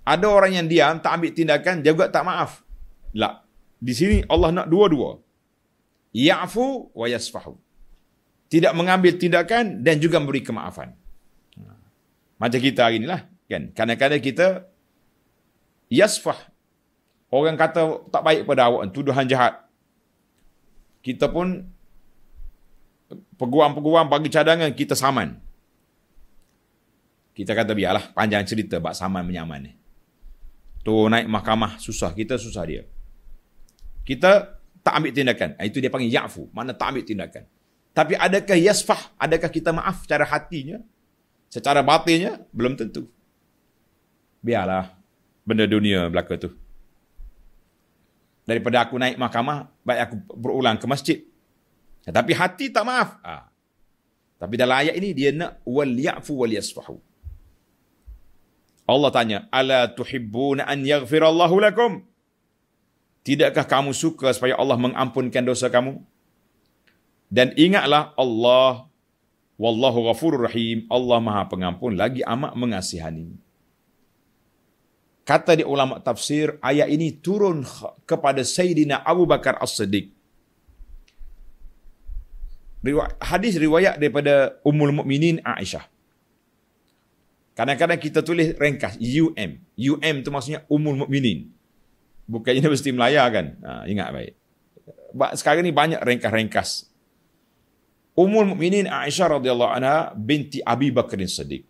Ada orang yang diam tak ambil tindakan dia juga tak maaf. Lah, di sini Allah nak dua-dua ya'fu wa yasfahu. Tidak mengambil tindakan dan juga memberi kemaafan. Macam kita hari inilah. Kan? Kadang-kadang kita yasfah. Orang kata tak baik pada awak, tuduhan jahat. Kita pun peguam-peguam bagi cadangan kita saman. Kita kata biarlah panjang cerita bak saman menyaman Tu naik mahkamah susah, kita susah dia. Kita tak ambil tindakan. Ah, itu dia panggil ya'fu. Mana tak ambil tindakan. Tapi adakah yasfah? Adakah kita maaf secara hatinya? Secara batinnya? Belum tentu. Biarlah benda dunia belakang tu. Daripada aku naik mahkamah, baik aku berulang ke masjid. Ya, tapi hati tak maaf. Ha. Tapi dalam ayat ini, dia nak wal ya'fu wal yasfahu. Allah tanya, Allah tuhibbuna an yaghfirallahu lakum? Tidakkah kamu suka supaya Allah mengampunkan dosa kamu? Dan ingatlah Allah wallahu ghafurur rahim, Allah Maha Pengampun lagi amat mengasihani. Kata di ulama tafsir, ayat ini turun kepada Sayyidina Abu Bakar As-Siddiq. Hadis riwayat daripada Ummul Mukminin Aisyah. Kadang-kadang kita tulis ringkas UM. UM itu maksudnya Ummul Mukminin. Bukan Universiti Melayu kan? Ha, ingat baik. Sekarang ni banyak ringkas-ringkas. Umul Mukminin Aisyah radhiyallahu anha binti Abi Bakar Siddiq.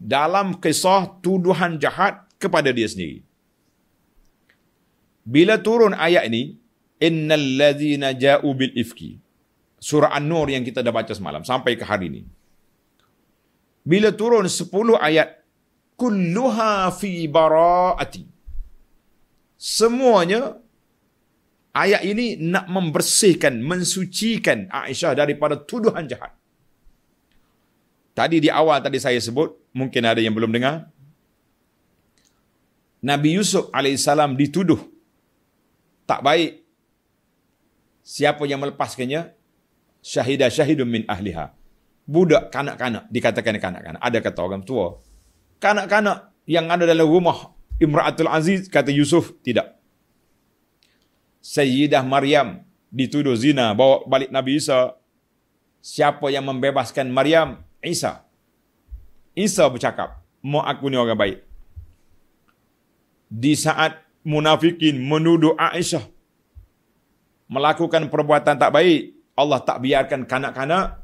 Dalam kisah tuduhan jahat kepada dia sendiri. Bila turun ayat ini, innal ladzina ja'u bil ifki. Surah An-Nur yang kita dah baca semalam sampai ke hari ini. Bila turun 10 ayat kulluha fi bara'ati semuanya ayat ini nak membersihkan, mensucikan Aisyah daripada tuduhan jahat. Tadi di awal tadi saya sebut, mungkin ada yang belum dengar. Nabi Yusuf AS dituduh tak baik. Siapa yang melepaskannya? Syahidah syahidun min ahliha. Budak kanak-kanak, dikatakan kanak-kanak. Ada kata orang tua. Kanak-kanak yang ada dalam rumah Imratul Aziz kata Yusuf tidak. Sayyidah Maryam dituduh zina bawa balik Nabi Isa. Siapa yang membebaskan Maryam? Isa. Isa bercakap, "Mu aku ni orang baik." Di saat munafikin menuduh Aisyah melakukan perbuatan tak baik, Allah tak biarkan kanak-kanak,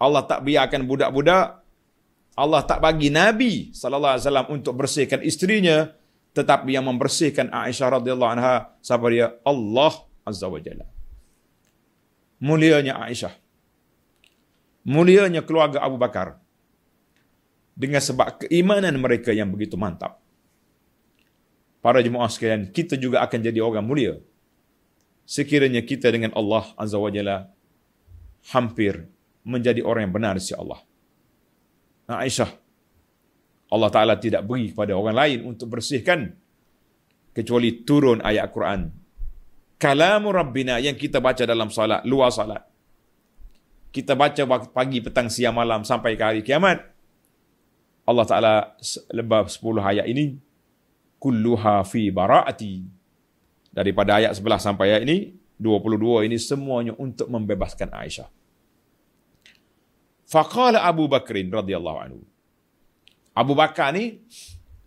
Allah tak biarkan budak-budak, Allah tak bagi Nabi sallallahu alaihi wasallam untuk bersihkan isterinya, tetapi yang membersihkan Aisyah radhiyallahu anha siapa dia Allah azza wajalla jalla mulianya Aisyah mulianya keluarga Abu Bakar dengan sebab keimanan mereka yang begitu mantap para jemaah sekalian kita juga akan jadi orang mulia sekiranya kita dengan Allah azza wajalla hampir menjadi orang yang benar di sisi Allah Aisyah Allah Ta'ala tidak beri kepada orang lain untuk bersihkan kecuali turun ayat Quran. Kalamu Rabbina yang kita baca dalam salat, luar salat. Kita baca pagi, petang, siang, malam sampai ke hari kiamat. Allah Ta'ala lebab sepuluh ayat ini, Kulluha fi bara'ati. Daripada ayat sebelah sampai ayat ini, 22 ini semuanya untuk membebaskan Aisyah. Faqala Abu Bakrin radhiyallahu anhu. Abu Bakar ni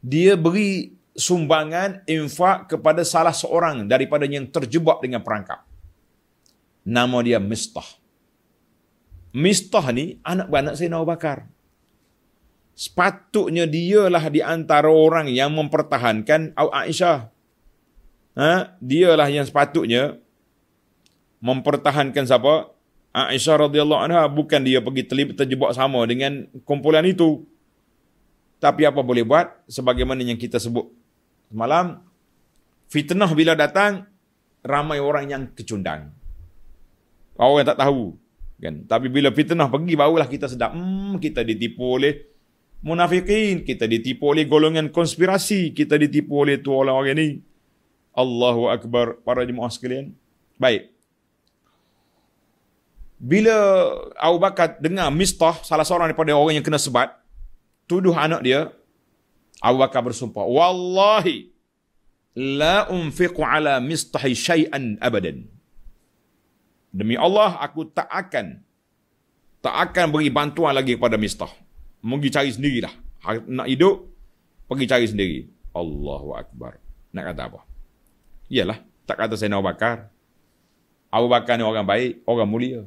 dia beri sumbangan infak kepada salah seorang daripada yang terjebak dengan perangkap. Nama dia Mistah. Mistah ni anak beranak Sayyidina Abu Bakar. Sepatutnya dialah di antara orang yang mempertahankan Abu Aisyah. Ha? Dialah yang sepatutnya mempertahankan siapa? Aisyah radhiyallahu anha bukan dia pergi terlibat terjebak sama dengan kumpulan itu. Tapi apa boleh buat? Sebagaimana yang kita sebut semalam, fitnah bila datang, ramai orang yang kecundang. Orang yang tak tahu. Kan? Tapi bila fitnah pergi, barulah kita sedap. Hmm, kita ditipu oleh munafikin. Kita ditipu oleh golongan konspirasi. Kita ditipu oleh tu orang-orang ini. Allahu Akbar para jemaah sekalian. Baik. Bila Abu Bakar dengar mistah salah seorang daripada orang yang kena sebat, tuduh anak dia, Abu Bakar bersumpah, Wallahi, la unfiqu ala mistahi syai'an abadan. Demi Allah, aku tak akan, tak akan beri bantuan lagi kepada mistah. Pergi cari sendirilah. Nak hidup, pergi cari sendiri. Allahu Akbar. Nak kata apa? Iyalah, tak kata saya nak Abu Bakar. Abu Bakar ni orang baik, orang mulia.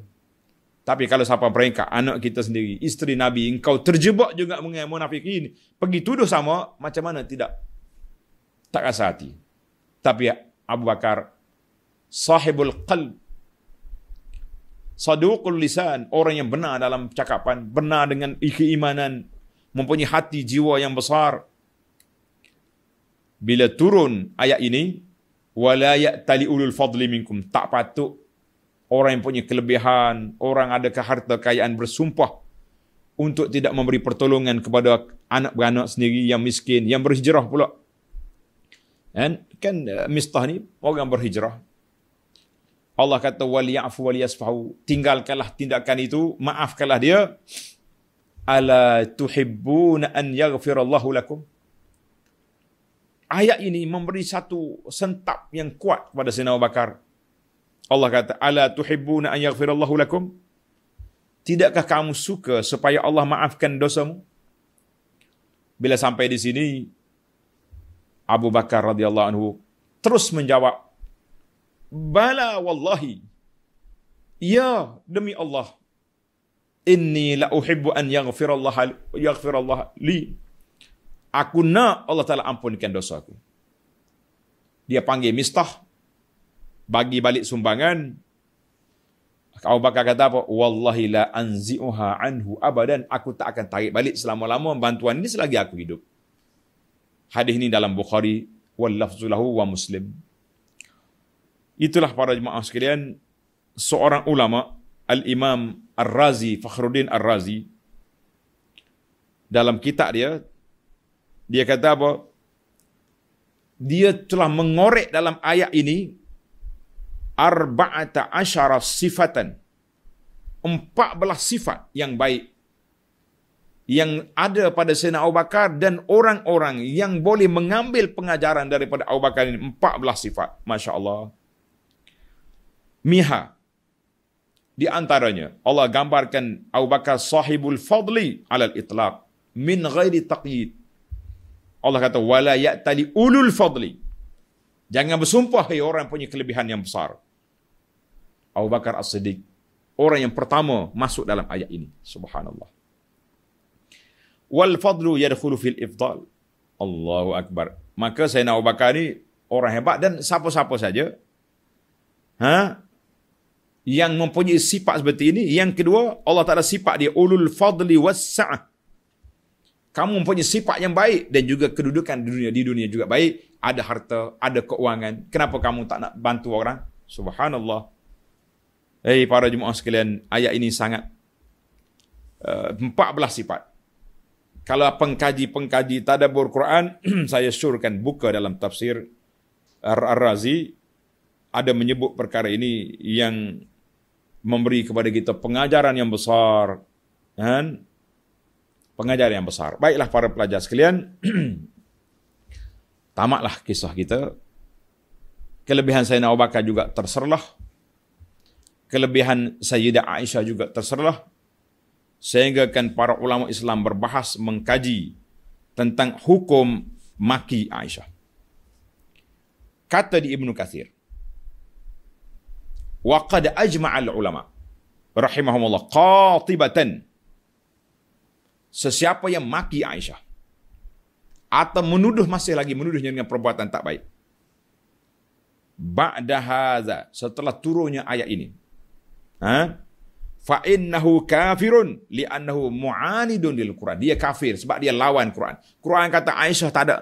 Tapi kalau siapa peringkat anak kita sendiri, isteri Nabi, engkau terjebak juga dengan munafik ini. Pergi tuduh sama, macam mana tidak? Tak rasa hati. Tapi Abu Bakar, sahibul qalb, Sadukul lisan, orang yang benar dalam cakapan, benar dengan keimanan, mempunyai hati jiwa yang besar. Bila turun ayat ini, wala ya'tali ulul مِنْكُمْ tak patut orang yang punya kelebihan, orang ada keharta kekayaan bersumpah untuk tidak memberi pertolongan kepada anak anak sendiri yang miskin, yang berhijrah pula. Kan, kan eh, mistah ni orang berhijrah. Allah kata wal ya'fu wal yasfahu, tinggalkanlah tindakan itu, maafkanlah dia. Ala tuhibbuna an yaghfir Allahu lakum? Ayat ini memberi satu sentap yang kuat kepada Sayyidina Abu Bakar. Allah kata, "Ala tuhibbuna an yaghfirallahu lakum?" Tidakkah kamu suka supaya Allah maafkan dosamu? Bila sampai di sini, Abu Bakar radhiyallahu anhu terus menjawab, "Bala wallahi. Ya, demi Allah. Inni la uhibbu an yaghfirallahu yaghfirallah li." Aku nak Allah Ta'ala ampunkan dosaku. Dia panggil mistah, bagi balik sumbangan Abu Bakar kata apa? Wallahi la anzi'uha anhu abadan. Aku tak akan tarik balik selama-lama bantuan ini selagi aku hidup. Hadis ini dalam Bukhari. Wallafzulahu wa muslim. Itulah para jemaah sekalian. Seorang ulama. Al-Imam Ar-Razi. Fakhruddin Ar-Razi. Dalam kitab dia. Dia kata apa? Dia telah mengorek dalam ayat ini arba'ata asyara sifatan. Empat belas sifat yang baik. Yang ada pada Sayyidina Abu Bakar dan orang-orang yang boleh mengambil pengajaran daripada Abu Bakar ini. Empat belas sifat. Masya Allah. Miha. Di antaranya, Allah gambarkan Abu Bakar sahibul fadli alal itlaq. Min ghairi taqyid. Allah kata, wala ya'tali ulul fadli. Jangan bersumpah hai orang yang punya kelebihan yang besar. Abu Bakar As-Siddiq orang yang pertama masuk dalam ayat ini. Subhanallah. Wal fadlu yadkhulu fil ifdal. Allahu akbar. Maka saya Abu Bakar ni orang hebat dan siapa-siapa saja ha yang mempunyai sifat seperti ini. Yang kedua, Allah Ta'ala sifat dia. Ulul fadli wassa'ah. Kamu mempunyai sifat yang baik dan juga kedudukan di dunia, di dunia juga baik ada harta, ada keuangan, kenapa kamu tak nak bantu orang? Subhanallah. Hei para jemaah sekalian, ayat ini sangat uh, eh, 14 sifat. Kalau pengkaji-pengkaji tadabur Quran, saya syurkan buka dalam tafsir Ar-Razi ada menyebut perkara ini yang memberi kepada kita pengajaran yang besar. Kan? Pengajaran yang besar. Baiklah para pelajar sekalian, tamatlah kisah kita. Kelebihan Sayyidina Abu Bakar juga terserlah. Kelebihan Sayyidah Aisyah juga terserlah. Sehingga kan para ulama Islam berbahas mengkaji tentang hukum maki Aisyah. Kata di Ibnu Kathir. Wa qad ajma'al ulama. Rahimahumullah. Qatibatan. Sesiapa yang maki Aisyah atau menuduh masih lagi menuduhnya dengan perbuatan tak baik. Ba'da haza, setelah turunnya ayat ini. Ha? Fa innahu kafirun li annahu mu'anidun lil Quran. Dia kafir sebab dia lawan Quran. Quran kata Aisyah tak ada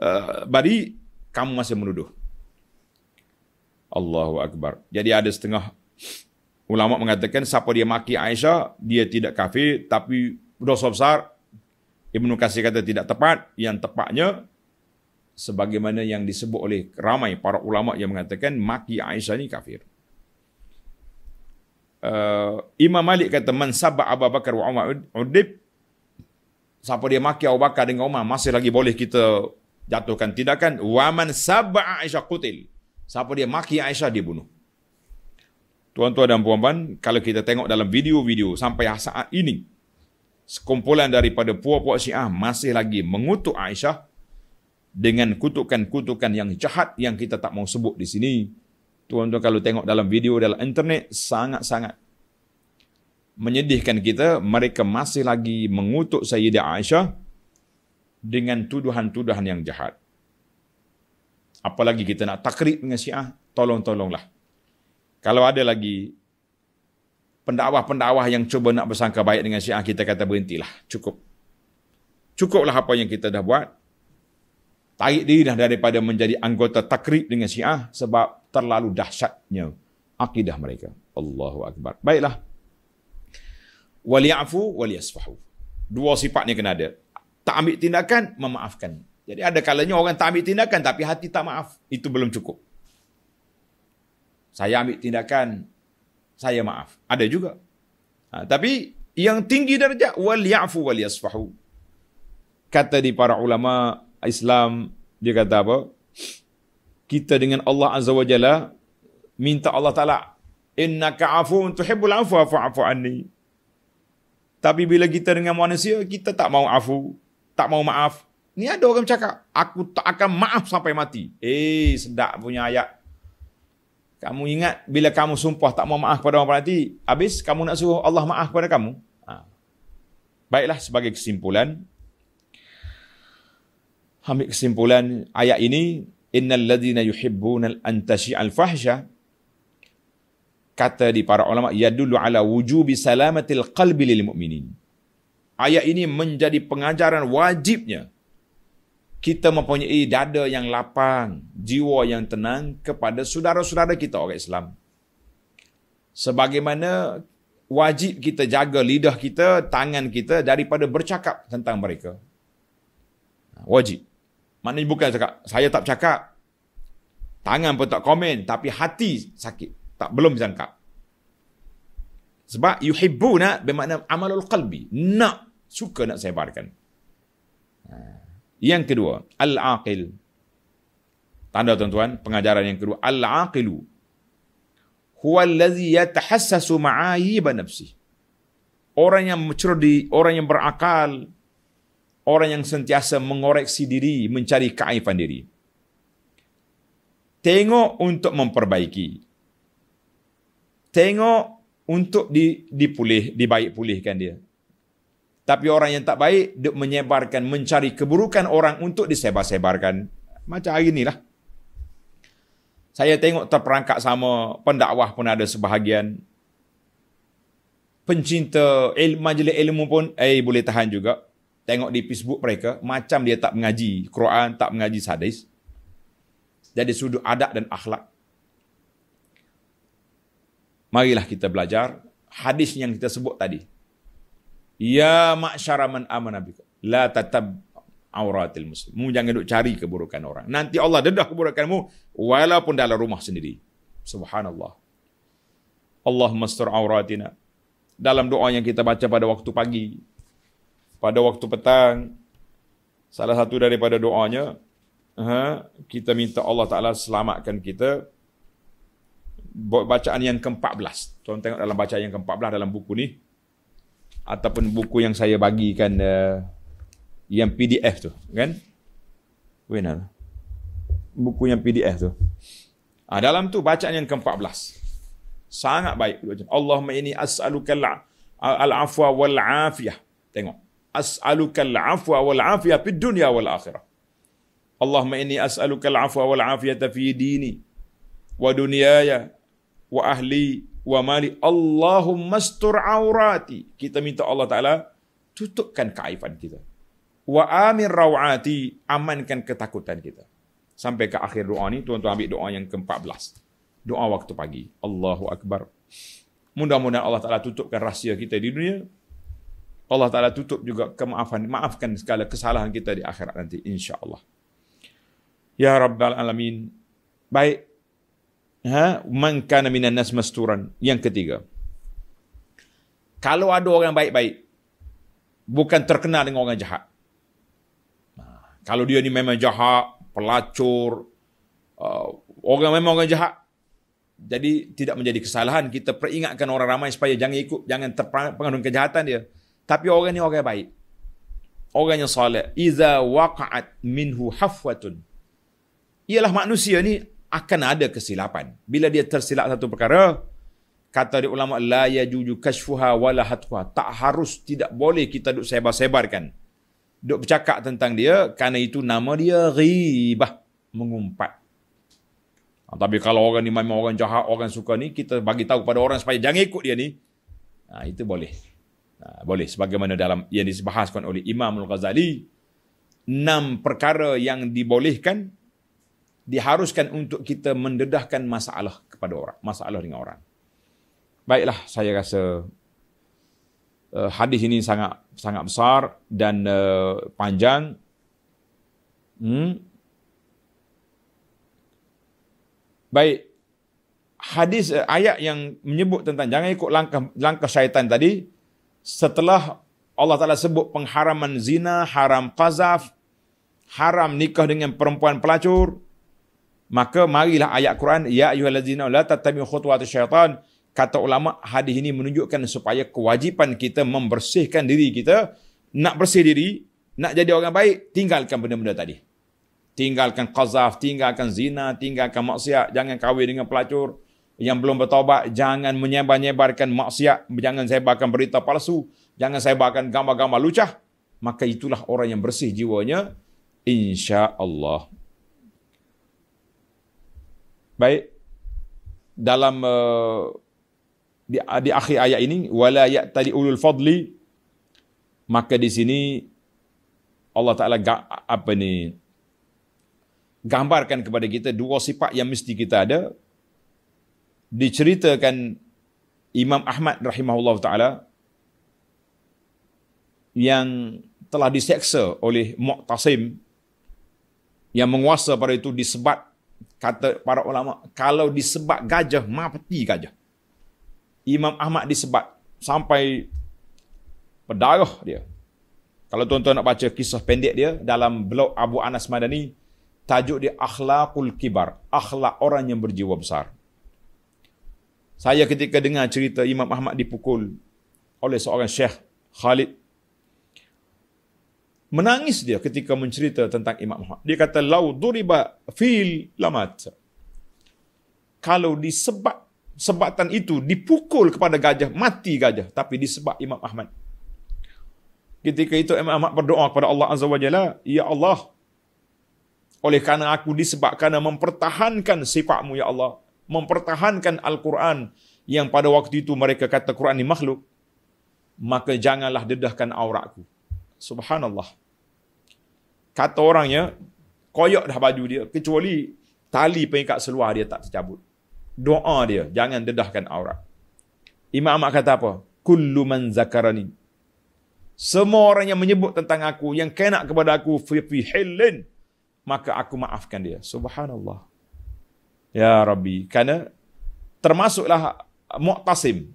uh, eh, bari kamu masih menuduh. Allahu akbar. Jadi ada setengah ulama mengatakan siapa dia maki Aisyah, dia tidak kafir tapi dosa besar Ibnu Kasih kata tidak tepat, yang tepatnya sebagaimana yang disebut oleh ramai para ulama yang mengatakan maki Aisyah ni kafir. Uh, Imam Malik kata man sabba Abu Bakar wa Umar udib siapa dia maki Abu Bakar dengan Umar masih lagi boleh kita jatuhkan tindakan wa man sabba Aisyah qutil siapa dia maki Aisyah dia bunuh. Tuan-tuan dan puan-puan, kalau kita tengok dalam video-video sampai saat ini, sekumpulan daripada puak-puak Syiah masih lagi mengutuk Aisyah dengan kutukan-kutukan yang jahat yang kita tak mau sebut di sini. Tuan-tuan kalau tengok dalam video dalam internet sangat-sangat menyedihkan kita mereka masih lagi mengutuk Sayyidah Aisyah dengan tuduhan-tuduhan yang jahat. Apalagi kita nak takrib dengan Syiah, tolong-tolonglah. Kalau ada lagi pendakwah-pendakwah yang cuba nak bersangka baik dengan syiah kita kata berhentilah. Cukup. Cukuplah apa yang kita dah buat. Tarik diri dah daripada menjadi anggota takrib dengan syiah sebab terlalu dahsyatnya akidah mereka. Allahu Akbar. Baiklah. Waliafu waliasfahu. Dua sifat ni kena ada. Tak ambil tindakan, memaafkan. Jadi ada kalanya orang tak ambil tindakan tapi hati tak maaf. Itu belum cukup. Saya ambil tindakan, saya maaf. Ada juga. Ha, tapi yang tinggi darjat wal ya'fu wal yasfahu. Kata di para ulama Islam dia kata apa? Kita dengan Allah Azza wa Jalla minta Allah Taala innaka afun tuhibbul afu fa'fu afu anni. Tapi bila kita dengan manusia kita tak mau afu, tak mau maaf. Ni ada orang cakap aku tak akan maaf sampai mati. Eh sedap punya ayat. Kamu ingat bila kamu sumpah tak mau maaf pada orang mati, habis kamu nak suruh Allah maaf pada kamu? Ha. Baiklah sebagai kesimpulan. Ambil kesimpulan ayat ini, innal ladzina yuhibbunal antasyi'al fahsha kata di para ulama dulu ala wujubi salamatil qalbi lil mu'minin. Ayat ini menjadi pengajaran wajibnya kita mempunyai dada yang lapang, jiwa yang tenang kepada saudara-saudara kita orang Islam. Sebagaimana wajib kita jaga lidah kita, tangan kita daripada bercakap tentang mereka. Ha, wajib. Mana bukan cakap, saya tak cakap. Tangan pun tak komen, tapi hati sakit. Tak belum jangka. Sebab nak, bermakna amalul qalbi. Nak, suka nak sebarkan. Ha. Yang kedua, al-aqil. Tanda tuan-tuan, pengajaran yang kedua, al-aqilu. Huwa allazi yatahassasu ma'ayiba nafsi. Orang yang cerdik, orang yang berakal, orang yang sentiasa mengoreksi diri, mencari kaifan diri. Tengok untuk memperbaiki. Tengok untuk dipulih, dibaik pulihkan dia. Tapi orang yang tak baik dia menyebarkan, mencari keburukan orang untuk disebar-sebarkan. Macam hari inilah. Saya tengok terperangkap sama pendakwah pun ada sebahagian. Pencinta il- majlis ilmu pun eh boleh tahan juga. Tengok di Facebook mereka, macam dia tak mengaji Quran, tak mengaji hadis. Jadi sudut adat dan akhlak. Marilah kita belajar hadis yang kita sebut tadi. Ya ma'syara aman nabi. bika. La tatab auratil muslim. Mu jangan duk cari keburukan orang. Nanti Allah dedah keburukanmu walaupun dalam rumah sendiri. Subhanallah. Allah astur auratina. Dalam doa yang kita baca pada waktu pagi, pada waktu petang, salah satu daripada doanya, ha, kita minta Allah Ta'ala selamatkan kita bacaan yang ke-14. Tuan tengok dalam bacaan yang ke-14 dalam buku ni ataupun buku yang saya bagikan uh, yang PDF tu kan winner buku yang PDF tu ha, dalam tu bacaan yang ke-14 sangat baik Allahumma ini as'aluka al-afwa wal afiyah tengok as'aluka afwa wal afiyah fid dunya wal akhirah Allahumma ini as'aluka afwa wal afiyah fi dini wa dunyaya wa ahli wa mali Allahumma stur aurati. Kita minta Allah Ta'ala tutupkan keaifan kita. Wa amin rawati, amankan ketakutan kita. Sampai ke akhir doa ni, tuan-tuan ambil doa yang ke-14. Doa waktu pagi. Allahu Akbar. Mudah-mudahan Allah Ta'ala tutupkan rahsia kita di dunia. Allah Ta'ala tutup juga kemaafan, maafkan segala kesalahan kita di akhirat nanti, insyaAllah. Ya Rabbal Alamin. Baik, ha man minan nas masturan yang ketiga kalau ada orang baik-baik bukan terkenal dengan orang jahat ha, kalau dia ni memang jahat pelacur uh, orang memang orang jahat jadi tidak menjadi kesalahan kita peringatkan orang ramai supaya jangan ikut jangan terpengaruh kejahatan dia tapi orang ni orang baik orang yang soleh iza waqa'at minhu hafwatun ialah manusia ni akan ada kesilapan. Bila dia tersilap satu perkara, kata di ulama la yajuju kashfuha wala hatfuha. Tak harus tidak boleh kita duk sebar-sebarkan. Duk bercakap tentang dia kerana itu nama dia ghibah, mengumpat. Ha, tapi kalau orang ni memang orang jahat, orang suka ni, kita bagi tahu kepada orang supaya jangan ikut dia ni. Ha, itu boleh. Ha, boleh sebagaimana dalam yang dibahaskan oleh Imam Al-Ghazali enam perkara yang dibolehkan diharuskan untuk kita mendedahkan masalah kepada orang, masalah dengan orang. Baiklah, saya rasa uh, hadis ini sangat sangat besar dan uh, panjang. Hmm. Baik. Hadis uh, ayat yang menyebut tentang jangan ikut langkah langkah syaitan tadi setelah Allah Taala sebut pengharaman zina, haram qazaf, haram nikah dengan perempuan pelacur, Maka marilah ayat Quran ya ayyuhallazina la tattabi'u khutuwati syaitan. Kata ulama hadis ini menunjukkan supaya kewajipan kita membersihkan diri kita nak bersih diri, nak jadi orang baik, tinggalkan benda-benda tadi. Tinggalkan qazaf, tinggalkan zina, tinggalkan maksiat, jangan kahwin dengan pelacur. Yang belum bertobat, jangan menyebar-nyebarkan maksiat, jangan sebarkan berita palsu, jangan sebarkan gambar-gambar lucah. Maka itulah orang yang bersih jiwanya, insya-Allah. Baik. Dalam uh, di, di akhir ayat ini wala tadi ulul fadli maka di sini Allah Taala apa ni gambarkan kepada kita dua sifat yang mesti kita ada diceritakan Imam Ahmad rahimahullah taala yang telah diseksa oleh Mu'tasim yang menguasa pada itu disebat kata para ulama kalau disebat gajah mati gajah Imam Ahmad disebat sampai berdarah dia kalau tuan-tuan nak baca kisah pendek dia dalam blog Abu Anas Madani tajuk dia Akhlakul kibar akhlak orang yang berjiwa besar saya ketika dengar cerita Imam Ahmad dipukul oleh seorang syekh Khalid menangis dia ketika mencerita tentang Imam Muhammad. Dia kata, Lau duriba fil lamat. Kalau disebat, sebatan itu dipukul kepada gajah, mati gajah. Tapi disebat Imam Ahmad. Ketika itu Imam Ahmad berdoa kepada Allah Azza wa Jalla, Ya Allah, oleh kerana aku disebab kerana mempertahankan sifatmu, Ya Allah. Mempertahankan Al-Quran yang pada waktu itu mereka kata Quran ini makhluk. Maka janganlah dedahkan auratku. Subhanallah. Kata orangnya, koyak dah baju dia. Kecuali tali pengikat seluar dia tak tercabut. Doa dia, jangan dedahkan aurat. Imam Ahmad kata apa? Kullu man zakarani. Semua orang yang menyebut tentang aku, yang kena kepada aku, fi hillin, maka aku maafkan dia. Subhanallah. Ya Rabbi. Kerana termasuklah Mu'tasim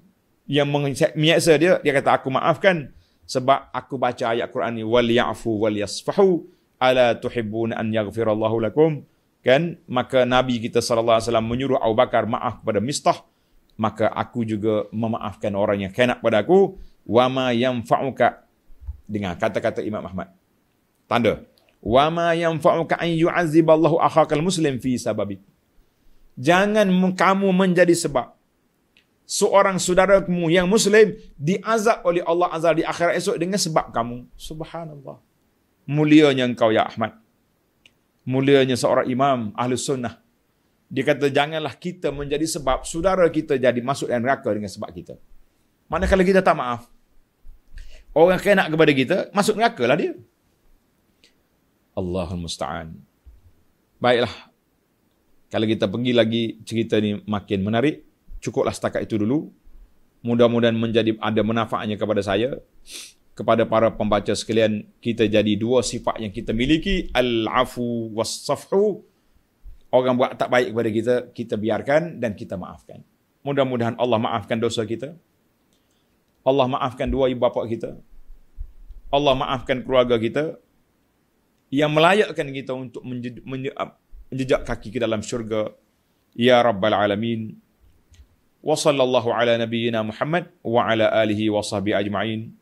yang menyiksa dia, dia kata aku maafkan sebab aku baca ayat Quran ni wal ya'fu wal yasfahu ala tuhibbun an yaghfirallahu lakum kan maka nabi kita sallallahu alaihi wasallam menyuruh Abu Bakar maaf kepada Mistah maka aku juga memaafkan orang yang kena pada aku wama yanfa'uka dengan kata-kata Imam Ahmad tanda wama yanfa'uka an yu'azziballahu akhakal muslim fi sababi jangan kamu menjadi sebab seorang saudara kamu yang muslim diazab oleh Allah Azza di akhirat esok dengan sebab kamu. Subhanallah. Mulianya engkau ya Ahmad. Mulianya seorang imam ahli sunnah. Dia kata janganlah kita menjadi sebab saudara kita jadi masuk dalam neraka dengan sebab kita. Mana kalau kita tak maaf. Orang kena kepada kita, masuk neraka lah dia. Allahul Musta'an. Baiklah. Kalau kita pergi lagi, cerita ni makin menarik cukuplah setakat itu dulu. Mudah-mudahan menjadi ada manfaatnya kepada saya. Kepada para pembaca sekalian, kita jadi dua sifat yang kita miliki. Al-afu was-safhu. Orang buat tak baik kepada kita, kita biarkan dan kita maafkan. Mudah-mudahan Allah maafkan dosa kita. Allah maafkan dua ibu bapa kita. Allah maafkan keluarga kita. Yang melayakkan kita untuk menjejak kaki ke dalam syurga. Ya Rabbal Alamin. وصلى الله على نبينا محمد وعلى آله وصحبه أجمعين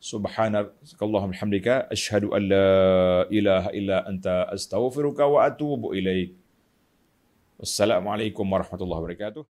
سبحانك اللهم وبحمدك أشهد أن لا إله إلا أنت أستغفرك وأتوب إليك السلام عليكم ورحمة الله وبركاته